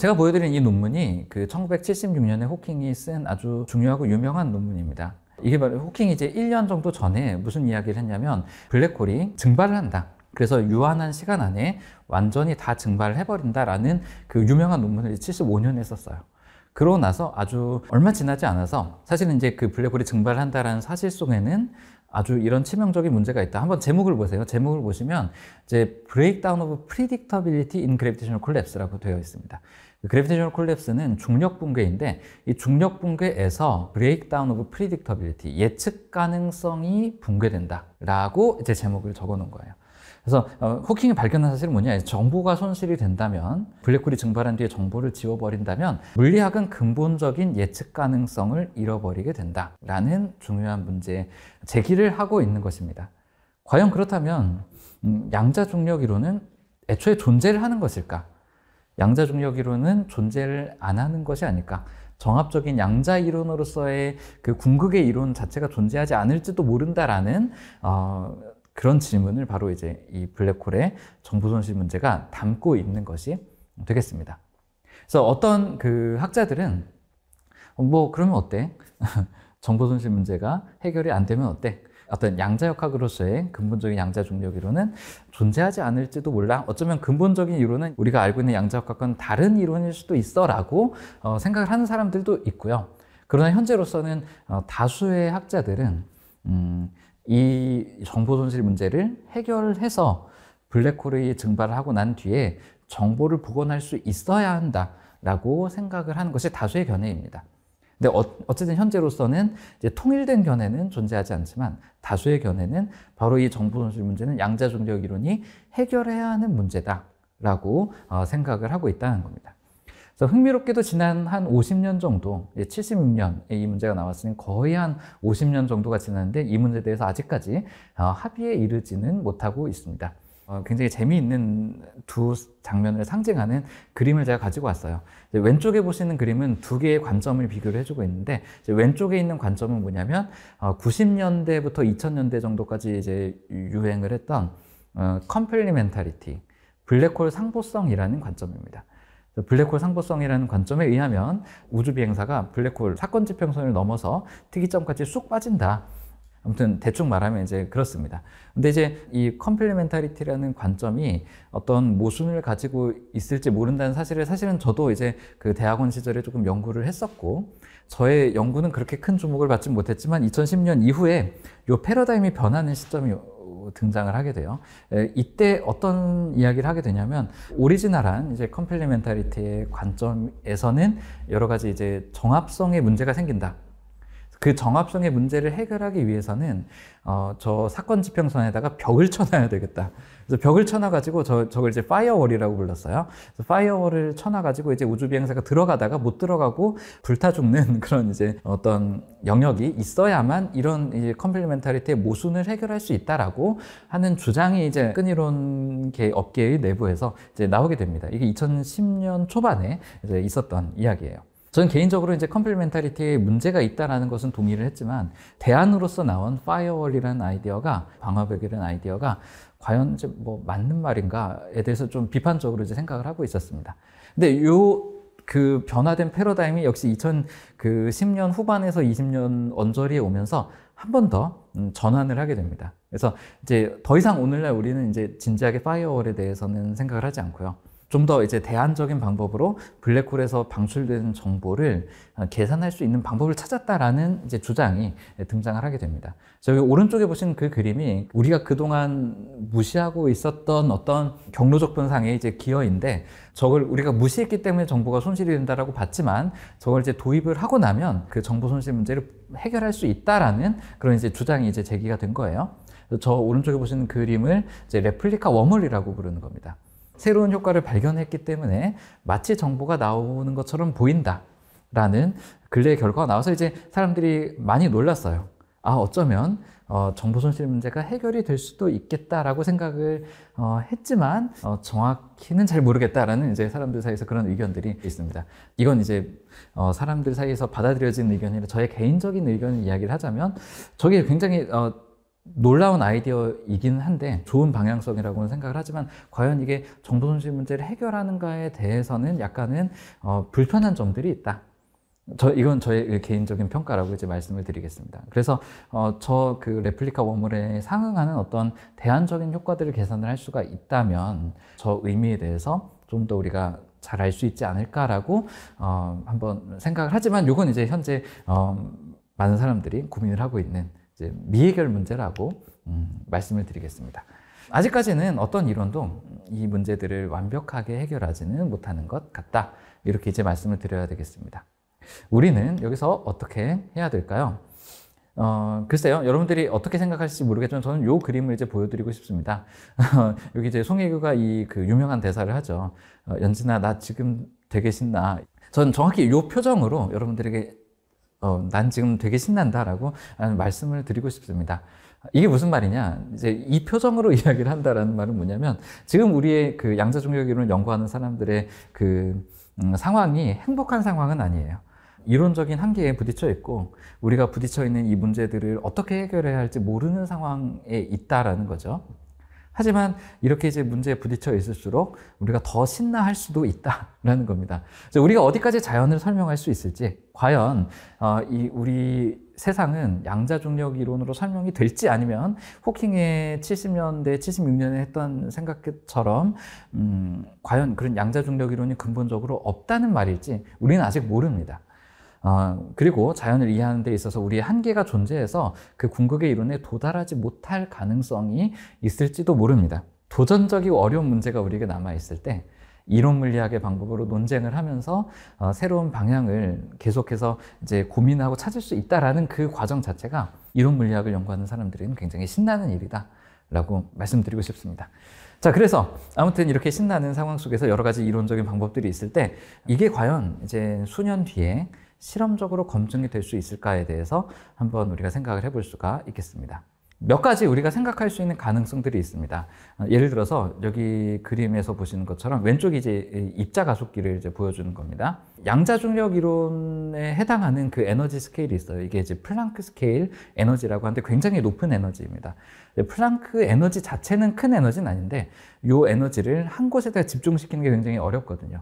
제가 보여드린 이 논문이 그 1976년에 호킹이 쓴 아주 중요하고 유명한 논문입니다. 이게 바로 호킹이 이제 1년 정도 전에 무슨 이야기를 했냐면 블랙홀이 증발을 한다. 그래서 유한한 시간 안에 완전히 다 증발을 해버린다라는 그 유명한 논문을 75년에 썼어요. 그러고 나서 아주 얼마 지나지 않아서 사실은 이제 그 블랙홀이 증발한다라는 사실 속에는 아주 이런 치명적인 문제가 있다. 한번 제목을 보세요. 제목을 보시면 이제 Breakdown of Predictability in Gravitational Collapse라고 되어 있습니다. 그래비테이션 콜랩스는 중력 붕괴인데 이 중력 붕괴에서 브레이크다운 오브 프리딕터빌리티 예측 가능성이 붕괴된다라고 이제 제목을 적어 놓은 거예요. 그래서 호킹이 어, 발견한 사실은 뭐냐 정보가 손실이 된다면 블랙홀이 증발한 뒤에 정보를 지워버린다면 물리학은 근본적인 예측 가능성을 잃어버리게 된다라는 중요한 문제 제기를 하고 있는 것입니다 과연 그렇다면 음, 양자 중력 이론은 애초에 존재를 하는 것일까 양자 중력 이론은 존재를 안 하는 것이 아닐까 정합적인 양자 이론으로서의 그 궁극의 이론 자체가 존재하지 않을지도 모른다라는 어, 그런 질문을 바로 이제 이 블랙홀의 정보 손실 문제가 담고 있는 것이 되겠습니다. 그래서 어떤 그 학자들은 뭐 그러면 어때? 정보 손실 문제가 해결이 안 되면 어때? 어떤 양자역학으로서의 근본적인 양자 중력 이론은 존재하지 않을지도 몰라. 어쩌면 근본적인 이론은 우리가 알고 있는 양자역학과는 다른 이론일 수도 있어라고 어, 생각을 하는 사람들도 있고요. 그러나 현재로서는 어, 다수의 학자들은 음, 이 정보 손실 문제를 해결해서 블랙홀이 증발을 하고 난 뒤에 정보를 복원할 수 있어야 한다라고 생각을 하는 것이 다수의 견해입니다. 근데 어, 어쨌든 현재로서는 통일된 견해는 존재하지 않지만 다수의 견해는 바로 이 정보 손실 문제는 양자 중력 이론이 해결해야 하는 문제다라고 어, 생각을 하고 있다는 겁니다. 그래서 흥미롭게도 지난 한 50년 정도, 76년에 예, 이 문제가 나왔으니 거의 한 50년 정도가 지났는데 이 문제에 대해서 아직까지 어, 합의에 이르지는 못하고 있습니다. 어, 굉장히 재미있는 두 장면을 상징하는 그림을 제가 가지고 왔어요. 왼쪽에 보시는 그림은 두 개의 관점을 비교를 해주고 있는데 왼쪽에 있는 관점은 뭐냐면 90년대부터 어, 2000년대 정도까지 이제 유행을 했던 컴플리멘타리티, 블랙홀 상보성이라는 관점입니다. 블랙홀 상보성이라는 관점에 의하면 우주 비행사가 블랙홀 사건 지평선을 넘어서 특이점까지 쑥 빠진다. 아무튼 대충 말하면 이제 그렇습니다. 근데 이제 이 컴플리멘타리티라는 관점이 어떤 모순을 가지고 있을지 모른다는 사실을 사실은 저도 이제 그 대학원 시절에 조금 연구를 했었고 저의 연구는 그렇게 큰 주목을 받지 못했지만 2010년 이후에 요 패러다임이 변하는 시점이 등장을 하게 돼요. 이때 어떤 이야기를 하게 되냐면 오리지널한 이제 컴플리멘타리티의 관점에서는 여러 가지 이제 정합성의 문제가 생긴다. 그 정합성의 문제를 해결하기 위해서는 어, 저 사건 지평선에다가 벽을 쳐놔야 되겠다. 그래서 벽을 쳐놔가지고 저, 저걸 이제 파이어월이라고 불렀어요. 파이어월을 쳐놔가지고 이제 우주 비행사가 들어가다가 못 들어가고 불타 죽는 그런 이제 어떤 영역이 있어야만 이런 이제 컴플리멘타리티의 모순을 해결할 수 있다라고 하는 주장이 이제 끈이론계 업계의 내부에서 이제 나오게 됩니다. 이게 2010년 초반에 이제 있었던 이야기예요. 저는 개인적으로 이제 컴플리멘타리티에 문제가 있다라는 것은 동의를 했지만 대안으로서 나온 파이어월이라는 아이디어가 방화벽이라는 아이디어가 과연 이제 뭐 맞는 말인가에 대해서 좀 비판적으로 이제 생각을 하고 있었습니다. 근데 요그 변화된 패러다임이 역시 2010년 그 후반에서 20년 언저리에 오면서 한 번더 음, 전환을 하게 됩니다. 그래서 이제 더 이상 오늘날 우리는 이제 진지하게 파이어월에 대해서는 생각을 하지 않고요. 좀더 이제 대안적인 방법으로 블랙홀에서 방출된 정보를 아, 계산할 수 있는 방법을 찾았다라는 이제 주장이 등장을 하게 됩니다. 저기 오른쪽에 보시는 그 그림이 우리가 그동안 무시하고 있었던 어떤 경로적 분상의 이제 기여인데 저걸 우리가 무시했기 때문에 정보가 손실이 된다라고 봤지만 저걸 이제 도입을 하고 나면 그 정보 손실 문제를 해결할 수 있다라는 그런 이제 주장이 이제 제기가 된 거예요. 저 오른쪽에 보시는 그림을 이제 레플리카 워멀이라고 부르는 겁니다. 새로운 효과를 발견했기 때문에 마치 정보가 나오는 것처럼 보인다. 라는 근래 결과가 나와서 이제 사람들이 많이 놀랐어요. 아, 어쩌면 어, 정보 손실 문제가 해결이 될 수도 있겠다라고 생각을 어, 했지만 어, 정확히는 잘 모르겠다라는 이제 사람들 사이에서 그런 의견들이 있습니다. 이건 이제 어, 사람들 사이에서 받아들여진 의견이라 저의 개인적인 의견을 이야기를 하자면 저게 굉장히 어, 놀라운 아이디어이긴 한데 좋은 방향성이라고는 생각을 하지만 과연 이게 정보 손실 문제를 해결하는가에 대해서는 약간은 어, 불편한 점들이 있다. 저 이건 저의 개인적인 평가라고 이제 말씀을 드리겠습니다. 그래서 어, 저 그 레플리카 원물에 상응하는 어떤 대안적인 효과들을 계산을 할 수가 있다면 저 의미에 대해서 좀 더 우리가 잘 알 수 있지 않을까라고 어, 한번 생각을 하지만 이건 이제 현재 어, 많은 사람들이 고민을 하고 있는 이제 미해결 문제라고 음, 말씀을 드리겠습니다. 아직까지는 어떤 이론도 이 문제들을 완벽하게 해결하지는 못하는 것 같다. 이렇게 이제 말씀을 드려야 되겠습니다. 우리는 여기서 어떻게 해야 될까요? 어, 글쎄요. 여러분들이 어떻게 생각하실지 모르겠지만 저는 요 그림을 이제 보여드리고 싶습니다. 여기 이제 송혜교가 이 그 유명한 대사를 하죠. 어, 연진아, 나 지금 되게 신나. 전 정확히 요 표정으로 여러분들에게 어, 난 지금 되게 신난다라고 말씀을 드리고 싶습니다. 이게 무슨 말이냐? 이제 이 표정으로 이야기를 한다라는 말은 뭐냐면 지금 우리의 그 양자 종교 이론을 연구하는 사람들의 그 음, 상황이 행복한 상황은 아니에요. 이론적인 한계에 부딪혀 있고 우리가 부딪혀 있는 이 문제들을 어떻게 해결해야 할지 모르는 상황에 있다라는 거죠. 하지만 이렇게 이제 문제에 부딪혀 있을수록 우리가 더 신나할 수도 있다라는 겁니다. 우리가 어디까지 자연을 설명할 수 있을지, 과연 어, 이 우리 세상은 양자 중력 이론으로 설명이 될지 아니면 호킹의 70년대, 76년에 했던 생각처럼 음, 과연 그런 양자 중력 이론이 근본적으로 없다는 말일지 우리는 아직 모릅니다. 어, 그리고 자연을 이해하는 데 있어서 우리의 한계가 존재해서 그 궁극의 이론에 도달하지 못할 가능성이 있을지도 모릅니다. 도전적이고 어려운 문제가 우리에게 남아있을 때 이론 물리학의 방법으로 논쟁을 하면서 어, 새로운 방향을 계속해서 이제 고민하고 찾을 수 있다라는 그 과정 자체가 이론 물리학을 연구하는 사람들은 굉장히 신나는 일이다. 라고 말씀드리고 싶습니다. 자, 그래서 아무튼 이렇게 신나는 상황 속에서 여러 가지 이론적인 방법들이 있을 때 이게 과연 이제 수년 뒤에 실험적으로 검증이 될 수 있을까에 대해서 한번 우리가 생각을 해볼 수가 있겠습니다. 몇 가지 우리가 생각할 수 있는 가능성들이 있습니다. 어, 예를 들어서 여기 그림에서 보시는 것처럼 왼쪽이 이제 입자 가속기를 이제 보여주는 겁니다. 양자 중력 이론에 해당하는 그 에너지 스케일이 있어요. 이게 이제 플랑크 스케일 에너지라고 하는데 굉장히 높은 에너지입니다. 플랑크 에너지 자체는 큰 에너지는 아닌데 이 에너지를 한 곳에다 집중시키는 게 굉장히 어렵거든요.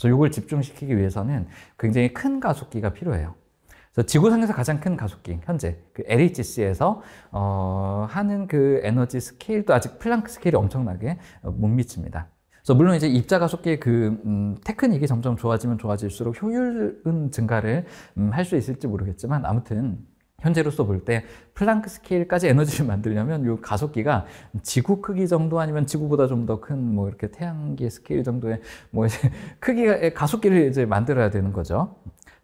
그래서 이걸 집중시키기 위해서는 굉장히 큰 가속기가 필요해요. 그래서 지구상에서 가장 큰 가속기 현재 그 LHC에서 어, 하는 그 에너지 스케일도 아직 플랑크 스케일이 엄청나게 어, 못 미칩니다. 그래서 물론 이제 입자 가속기의 그 음, 테크닉이 점점 좋아지면 좋아질수록 효율은 증가를 음, 할수 있을지 모르겠지만 아무튼 현재로서 볼 때 플랑크 스케일까지 에너지를 만들려면 이 가속기가 지구 크기 정도 아니면 지구보다 좀 더 큰 뭐 이렇게 태양계 스케일 정도의 뭐 이제 크기의 예, 가속기를 이제 만들어야 되는 거죠.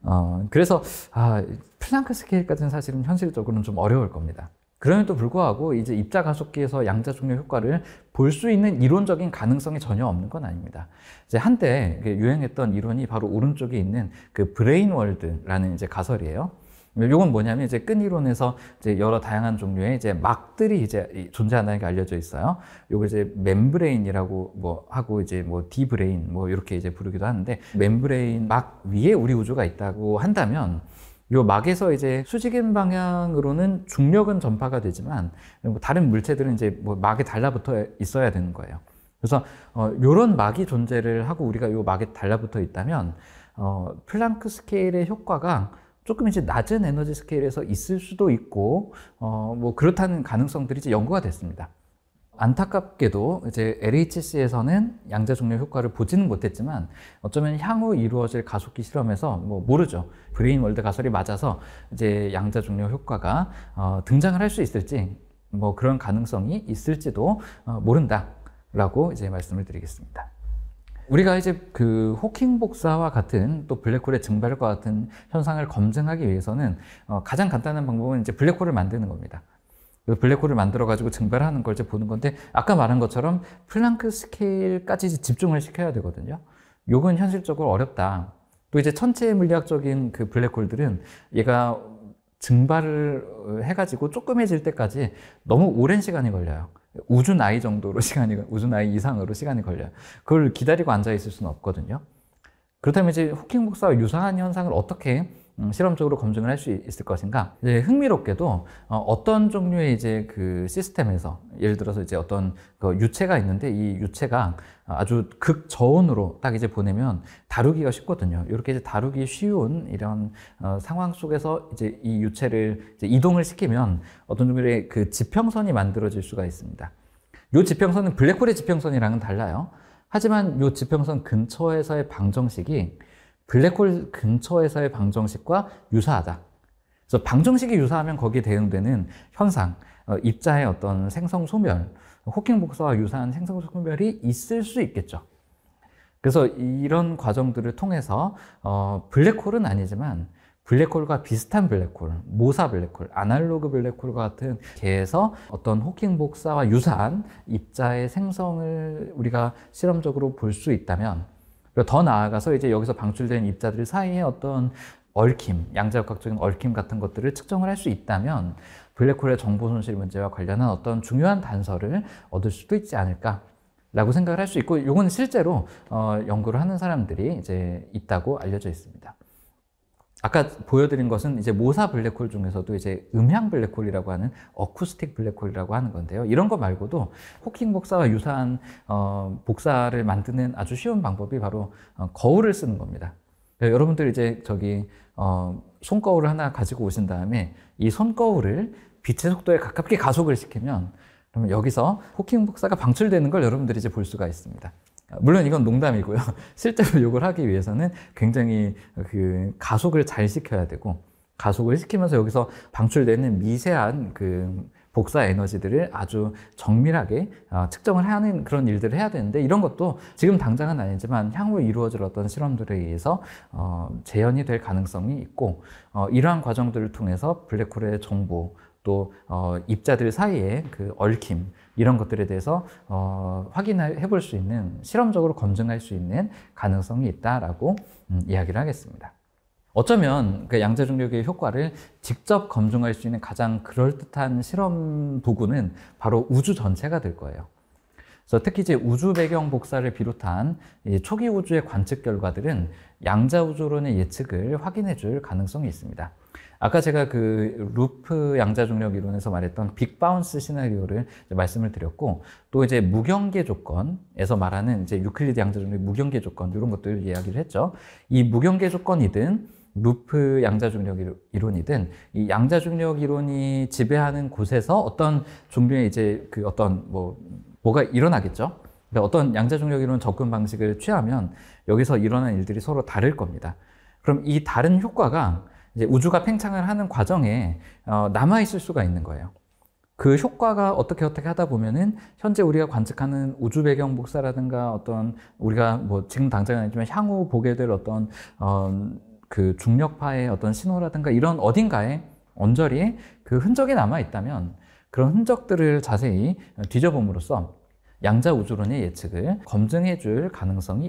어, 그래서 아, 플랑크 스케일까지는 사실은 현실적으로는 좀 어려울 겁니다. 그럼에도 불구하고 이제 입자 가속기에서 양자 종료 효과를 볼 수 있는 이론적인 가능성이 전혀 없는 건 아닙니다. 이제 한때 그 유행했던 이론이 바로 오른쪽에 있는 그 브레인 월드라는 이제 가설이에요. 이건 뭐냐면 이제 끈 이론에서 이제 여러 다양한 종류의 이제 막들이 이제 존재한다는 게 알려져 있어요. 요걸 이제 멤브레인이라고 뭐 하고 이제 뭐 디브레인 뭐 이렇게 이제 부르기도 하는데 멤브레인 막 위에 우리 우주가 있다고 한다면 요 막에서 이제 수직인 방향으로는 중력은 전파가 되지만 뭐 다른 물체들은 이제 뭐 막에 달라붙어 있어야 되는 거예요. 그래서 어 요런 막이 존재를 하고 우리가 요 막에 달라붙어 있다면 어 플랑크 스케일의 효과가 조금 이제 낮은 에너지 스케일에서 있을 수도 있고 어, 뭐 그렇다는 가능성들이 이제 연구가 됐습니다. 안타깝게도 이제 LHC에서는 양자 종료 효과를 보지는 못했지만 어쩌면 향후 이루어질 가속기 실험에서 뭐 모르죠. 브레인 월드 가설이 맞아서 이제 양자 종료 효과가 어, 등장을 할 수 있을지 뭐 그런 가능성이 있을지도 어, 모른다라고 이제 말씀을 드리겠습니다. 우리가 이제 그 호킹 복사와 같은 또 블랙홀의 증발과 같은 현상을 검증하기 위해서는 어, 가장 간단한 방법은 이제 블랙홀을 만드는 겁니다. 블랙홀을 만들어가지고 증발하는 걸 이제 보는 건데 아까 말한 것처럼 플랑크 스케일까지 집중을 시켜야 되거든요. 요건 현실적으로 어렵다. 또 이제 천체 물리학적인 그 블랙홀들은 얘가 증발을 해가지고 조금해질 때까지 너무 오랜 시간이 걸려요. 우주 나이 정도로 시간이 우주 나이 이상으로 시간이 걸려요. 그걸 기다리고 앉아 있을 수는 없거든요. 그렇다면 이제 호킹 복사와 유사한 현상을 어떻게 음, 실험적으로 검증을 할 수 있을 것인가? 이제 흥미롭게도 어, 떤 종류의 이제 그 시스템에서 예를 들어서 이제 어떤 그 유체가 있는데 이 유체가 어, 아주 극저온으로 딱 이제 보내면 다루기가 쉽거든요. 이렇게 이제 다루기 쉬운 이런 어, 상황 속에서 이제 이 유체를 이제 이동을 시키면 어떤 종류의 그 지평선이 만들어질 수가 있습니다. 이 지평선은 블랙홀의 지평선이랑은 달라요. 하지만 이 지평선 근처에서의 방정식이 블랙홀 근처에서의 방정식과 유사하다. 그래서 방정식이 유사하면 거기에 대응되는 현상, 어, 입자의 어떤 생성 소멸, 호킹 복사와 유사한 생성 소멸이 있을 수 있겠죠. 그래서 이런 과정들을 통해서 어, 블랙홀은 아니지만 블랙홀과 비슷한 블랙홀, 모사 블랙홀, 아날로그 블랙홀과 같은 개에서 어떤 호킹 복사와 유사한 입자의 생성을 우리가 실험적으로 볼 수 있다면 그리고 더 나아가서 이제 여기서 방출된 입자들 사이에 어떤 얽힘, 양자역학적인 얽힘 같은 것들을 측정을 할 수 있다면 블랙홀의 정보 손실 문제와 관련한 어떤 중요한 단서를 얻을 수도 있지 않을까 라고 생각을 할 수 있고 이건 실제로 어, 연구를 하는 사람들이 이제 있다고 알려져 있습니다. 아까 보여드린 것은 이제 모사 블랙홀 중에서도 이제 음향 블랙홀이라고 하는 어쿠스틱 블랙홀이라고 하는 건데요. 이런 거 말고도 호킹 복사와 유사한 어, 복사를 만드는 아주 쉬운 방법이 바로 어, 거울을 쓰는 겁니다. 네, 여러분들 이제 저기 어, 손거울을 하나 가지고 오신 다음에 이 손거울을 빛의 속도에 가깝게 가속을 시키면 그러면 여기서 호킹 복사가 방출되는 걸 여러분들이 이제 볼 수가 있습니다. 물론 이건 농담이고요. 실제로 욕을 하기 위해서는 굉장히 그 가속을 잘 시켜야 되고 가속을 시키면서 여기서 방출되는 미세한 그 복사 에너지들을 아주 정밀하게 어, 측정을 하는 그런 일들을 해야 되는데 이런 것도 지금 당장은 아니지만 향후 이루어질 어떤 실험들에 의해서 어, 재현이 될 가능성이 있고 어, 이러한 과정들을 통해서 블랙홀의 정보 또 입자들 사이에그 얽힘 이런 것들에 대해서 어, 확인해 볼 수 있는 실험적으로 검증할 수 있는 가능성이 있다라고 음, 이야기를 하겠습니다. 어쩌면 그 양자 중력의 효과를 직접 검증할 수 있는 가장 그럴듯한 실험 부구은 바로 우주 전체가 될 거예요. 그래서 특히 이제 우주 배경 복사를 비롯한 초기 우주의 관측 결과들은 양자 우주론의 예측을 확인해 줄 가능성이 있습니다. 아까 제가 그 루프 양자 중력 이론에서 말했던 빅 바운스 시나리오를 말씀을 드렸고 또 이제 무경계 조건에서 말하는 이제 유클리드 양자 중력 무경계 조건 이런 것들 이야기를 했죠. 이 무경계 조건이든 루프 양자중력 이론이든 이 양자중력 이론이 지배하는 곳에서 어떤 종류의 이제 그 어떤 뭐 뭐가 일어나겠죠? 그러니까 어떤 양자중력이론 접근 방식을 취하면 여기서 일어난 일들이 서로 다를 겁니다. 그럼 이 다른 효과가 이제 우주가 팽창을 하는 과정에 어, 남아있을 수가 있는 거예요. 그 효과가 어떻게 어떻게 하다 보면은 현재 우리가 관측하는 우주 배경 복사라든가 어떤 우리가 뭐 지금 당장은 아니지만 향후 보게 될 어떤 어, 그 중력파의 어떤 신호라든가 이런 어딘가에 언저리에 그 흔적이 남아 있다면 그런 흔적들을 자세히 뒤져봄으로써 양자 우주론의 예측을 검증해 줄 가능성이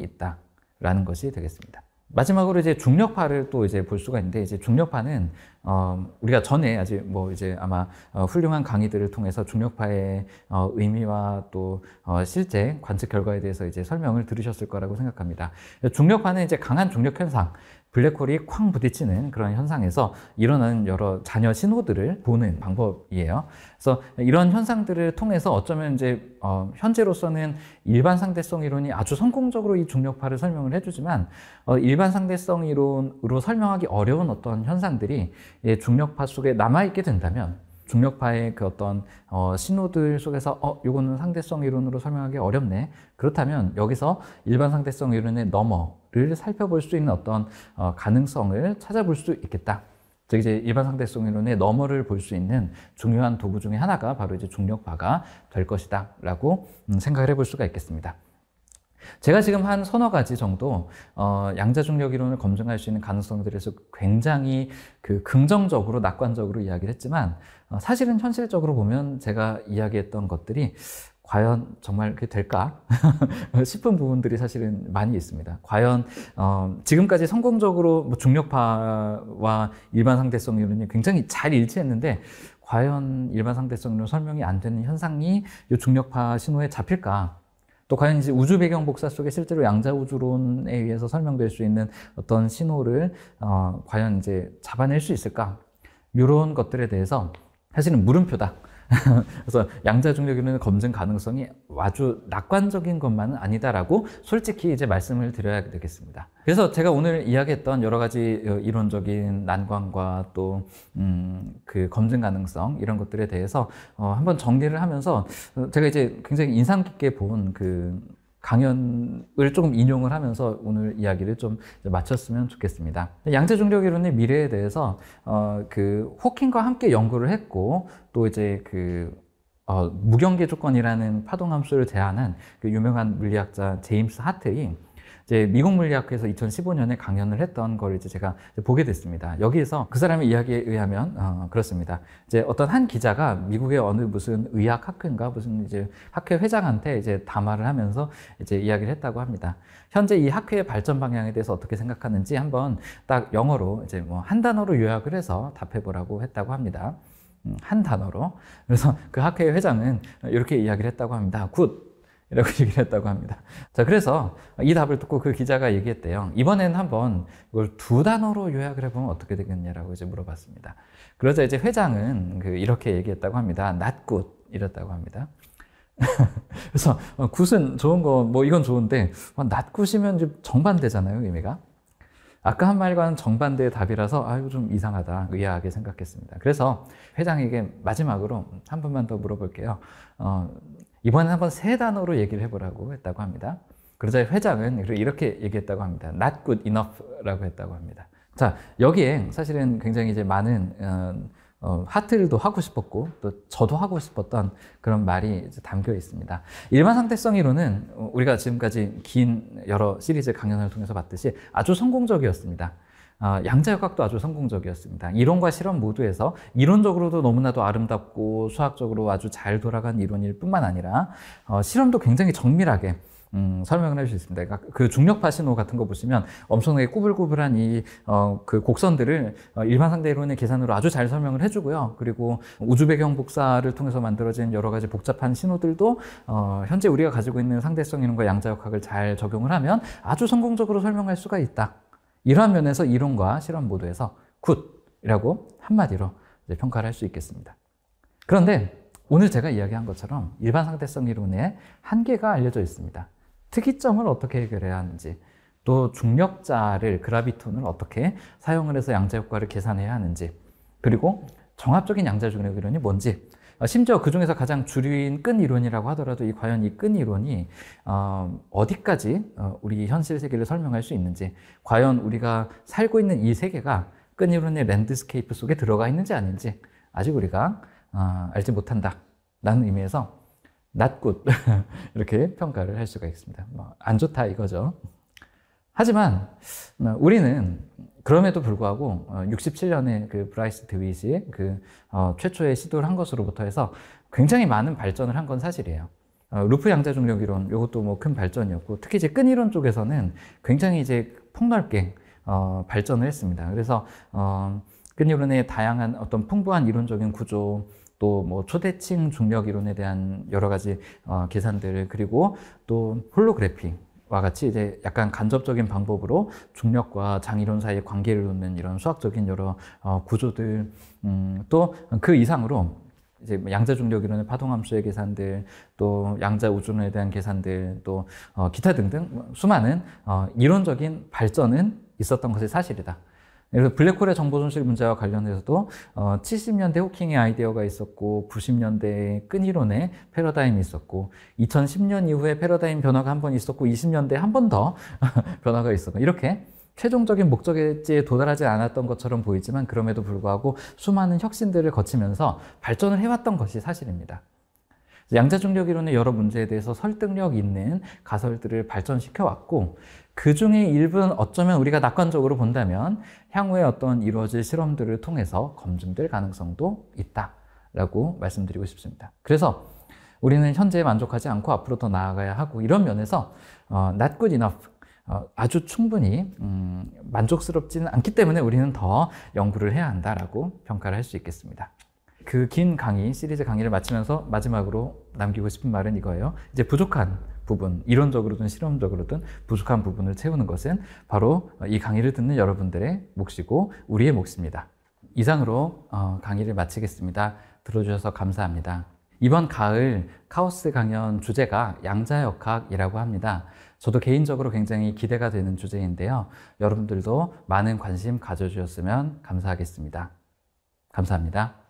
있다라는 것이 되겠습니다. 마지막으로 이제 중력파를 또 이제 볼 수가 있는데 이제 중력파는 어 우리가 전에 아직 뭐 이제 아마 어 훌륭한 강의들을 통해서 중력파의 어 의미와 또어 실제 관측 결과에 대해서 이제 설명을 들으셨을 거라고 생각합니다. 중력파는 이제 강한 중력 현상, 블랙홀이 쾅 부딪히는 그런 현상에서 일어나는 여러 잔여 신호들을 보는 방법이에요. 그래서 이런 현상들을 통해서 어쩌면 이제 어, 현재로서는 일반 상대성 이론이 아주 성공적으로 이 중력파를 설명을 해주지만 어, 일반 상대성 이론으로 설명하기 어려운 어떤 현상들이 예, 중력파 속에 남아 있게 된다면 중력파의 그 어떤 어, 신호들 속에서 어 요거는 상대성 이론으로 설명하기 어렵네 그렇다면 여기서 일반 상대성 이론의 너머를 살펴볼 수 있는 어떤 어, 가능성을 찾아볼 수 있겠다 즉 이제 일반 상대성 이론의 너머를 볼 수 있는 중요한 도구 중의 하나가 바로 이제 중력파가 될 것이다라고 음, 생각을 해볼 수가 있겠습니다. 제가 지금 한 서너 가지 정도 어, 양자중력 이론을 검증할 수 있는 가능성들에서 굉장히 그 긍정적으로 낙관적으로 이야기를 했지만 어, 사실은 현실적으로 보면 제가 이야기했던 것들이 과연 정말 그게 될까 싶은 부분들이 사실은 많이 있습니다. 과연 어, 지금까지 성공적으로 뭐 중력파와 일반 상대성 이론이 굉장히 잘 일치했는데 과연 일반 상대성 이론 설명이 안 되는 현상이 이 중력파 신호에 잡힐까? 또 과연 이제 우주 배경 복사 속에 실제로 양자 우주론에 의해서 설명될 수 있는 어떤 신호를 어, 과연 이제 잡아낼 수 있을까? 이런 것들에 대해서 사실은 물음표다. 그래서 양자중력이론의 검증 가능성이 아주 낙관적인 것만은 아니다라고 솔직히 이제 말씀을 드려야 되겠습니다. 그래서 제가 오늘 이야기했던 여러 가지 어, 이론적인 난관과 또, 음, 그 검증 가능성 이런 것들에 대해서 어, 한번 정리를 하면서 어, 제가 이제 굉장히 인상 깊게 본그 강연을 조금 인용을 하면서 오늘 이야기를 좀 마쳤으면 좋겠습니다. 양자중력 이론의 미래에 대해서 어, 그 호킹과 함께 연구를 했고 또 이제 그 어, 무경계 조건이라는 파동함수를 제안한 그 유명한 물리학자 제임스 하트의 이제 미국 물리학회에서 2015년에 강연을 했던 걸 이제 제가 이제 보게 됐습니다. 여기에서 그 사람의 이야기에 의하면 어, 그렇습니다. 이제 어떤 한 기자가 미국의 어느 무슨 의학 학회인가 무슨 이제 학회 회장한테 이제 담화를 하면서 이제 이야기를 했다고 합니다. 현재 이 학회의 발전 방향에 대해서 어떻게 생각하는지 한번 딱 영어로 이제 뭐 한 단어로 요약을 해서 답해 보라고 했다고 합니다. 음, 한 단어로. 그래서 그 학회 의 회장은 이렇게 이야기를 했다고 합니다. 굿. 이라고 얘기를 했다고 합니다. 자, 그래서 이 답을 듣고 그 기자가 얘기했대요. 이번엔 한번 이걸 두 단어로 요약을 해보면 어떻게 되겠냐라고 이제 물어봤습니다. 그러자 이제 회장은 그 이렇게 얘기했다고 합니다. 낫굿 이랬다고 합니다. 그래서 굿은 어, 좋은 거, 뭐 이건 좋은데 낫굿이면 어, 정반대잖아요, 의미가. 아까 한 말과는 정반대의 답이라서 아유 좀 이상하다 의아하게 생각했습니다. 그래서 회장에게 마지막으로 한 번만 더 물어볼게요. 어, 이번에 한번 세 단어로 얘기를 해보라고 했다고 합니다. 그러자 회장은 이렇게 얘기했다고 합니다. Not good enough라고 했다고 합니다. 자 여기에 사실은 굉장히 이제 많은 어, 어 하트를도 하고 싶었고 또 저도 하고 싶었던 그런 말이 담겨 있습니다. 일반 상태성이론은 우리가 지금까지 긴 여러 시리즈 강연을 통해서 봤듯이 아주 성공적이었습니다. 아, 양자역학도 아주 성공적이었습니다. 이론과 실험 모두에서 이론적으로도 너무나도 아름답고 수학적으로 아주 잘 돌아간 이론일 뿐만 아니라 어, 실험도 굉장히 정밀하게 음, 설명을 할 수 있습니다. 그러니까 그 중력파 신호 같은 거 보시면 엄청나게 꾸불꾸불한 이, 어, 그 곡선들을 어, 일반 상대 이론의 계산으로 아주 잘 설명을 해주고요. 그리고 우주 배경 복사를 통해서 만들어진 여러 가지 복잡한 신호들도, 어, 현재 우리가 가지고 있는 상대성 이론과 양자역학을 잘 적용을 하면 아주 성공적으로 설명할 수가 있다. 이러한 면에서 이론과 실험 모두에서 굿이라고 한마디로 평가를 할 수 있겠습니다. 그런데 오늘 제가 이야기한 것처럼 일반 상대성 이론의 한계가 알려져 있습니다. 특이점을 어떻게 해결해야 하는지, 또 중력자를, 그라비톤을 어떻게 사용을 해서 양자 효과를 계산해야 하는지, 그리고 종합적인 양자 중력 이론이 뭔지, 아, 심지어 그 중에서 가장 주류인 끈 이론이라고 하더라도 이 과연 이 끈 이론이 어, 어디까지 어, 우리 현실 세계를 설명할 수 있는지, 과연 우리가 살고 있는 이 세계가 끈 이론의 랜드스케이프 속에 들어가 있는지 아닌지 아직 우리가 어, 알지 못한다라는 의미에서 낫굿 이렇게 평가를 할 수가 있습니다. 뭐안 좋다 이거죠. 하지만 어, 우리는 그럼에도 불구하고 67년에 어, 그 브라이스 드위이그 어, 최초의 시도를 한 것으로부터 해서 굉장히 많은 발전을 한 건 사실이에요. 어, 루프 양자 중력 이론 이것도 뭐 큰 발전이었고 특히 이제 끈 이론 쪽에서는 굉장히 이제 폭넓게 어, 발전을 했습니다. 그래서 끈 이론의 다양한 어떤 풍부한 이론적인 구조 또 뭐 초대칭 중력 이론에 대한 여러 가지 계산들 그리고 또 홀로그래피 와 같이 이제 약간 간접적인 방법으로 중력과 장이론 사이의 관계를 놓는 이런 수학적인 여러 어, 구조들 음, 또그 이상으로 이제 뭐 양자 중력 이론의 파동 함수의 계산들, 또 양자 우주론에 대한 계산들, 또 어, 기타 등등 수많은 어, 이론적인 발전은 있었던 것이 사실이다. 그래서 블랙홀의 정보 손실 문제와 관련해서도 어, 70년대 호킹의 아이디어가 있었고 90년대 끈이론의 패러다임이 있었고 2010년 이후에 패러다임 변화가 한 번 있었고 20년대 한 번 더 변화가 있었고 이렇게 최종적인 목적지에 도달하지 않았던 것처럼 보이지만 그럼에도 불구하고 수많은 혁신들을 거치면서 발전을 해왔던 것이 사실입니다. 양자중력 이론의 여러 문제에 대해서 설득력 있는 가설들을 발전시켜 왔고 그 중에 일부는 어쩌면 우리가 낙관적으로 본다면 향후에 어떤 이루어질 실험들을 통해서 검증될 가능성도 있다라고 말씀드리고 싶습니다. 그래서 우리는 현재에 만족하지 않고 앞으로 더 나아가야 하고 이런 면에서 어, not good enough 어, 아주 충분히 음, 만족스럽지는 않기 때문에 우리는 더 연구를 해야 한다라고 평가를 할 수 있겠습니다. 그 긴 강의 시리즈 강의를 마치면서 마지막으로 남기고 싶은 말은 이거예요. 이제 부족한 부분, 이론적으로든 실험적으로든 부족한 부분을 채우는 것은 바로 어, 이 강의를 듣는 여러분들의 몫이고 우리의 몫입니다. 이상으로 어, 강의를 마치겠습니다. 들어주셔서 감사합니다. 이번 가을 카오스 강연 주제가 양자역학이라고 합니다. 저도 개인적으로 굉장히 기대가 되는 주제인데요. 여러분들도 많은 관심 가져주셨으면 감사하겠습니다. 감사합니다.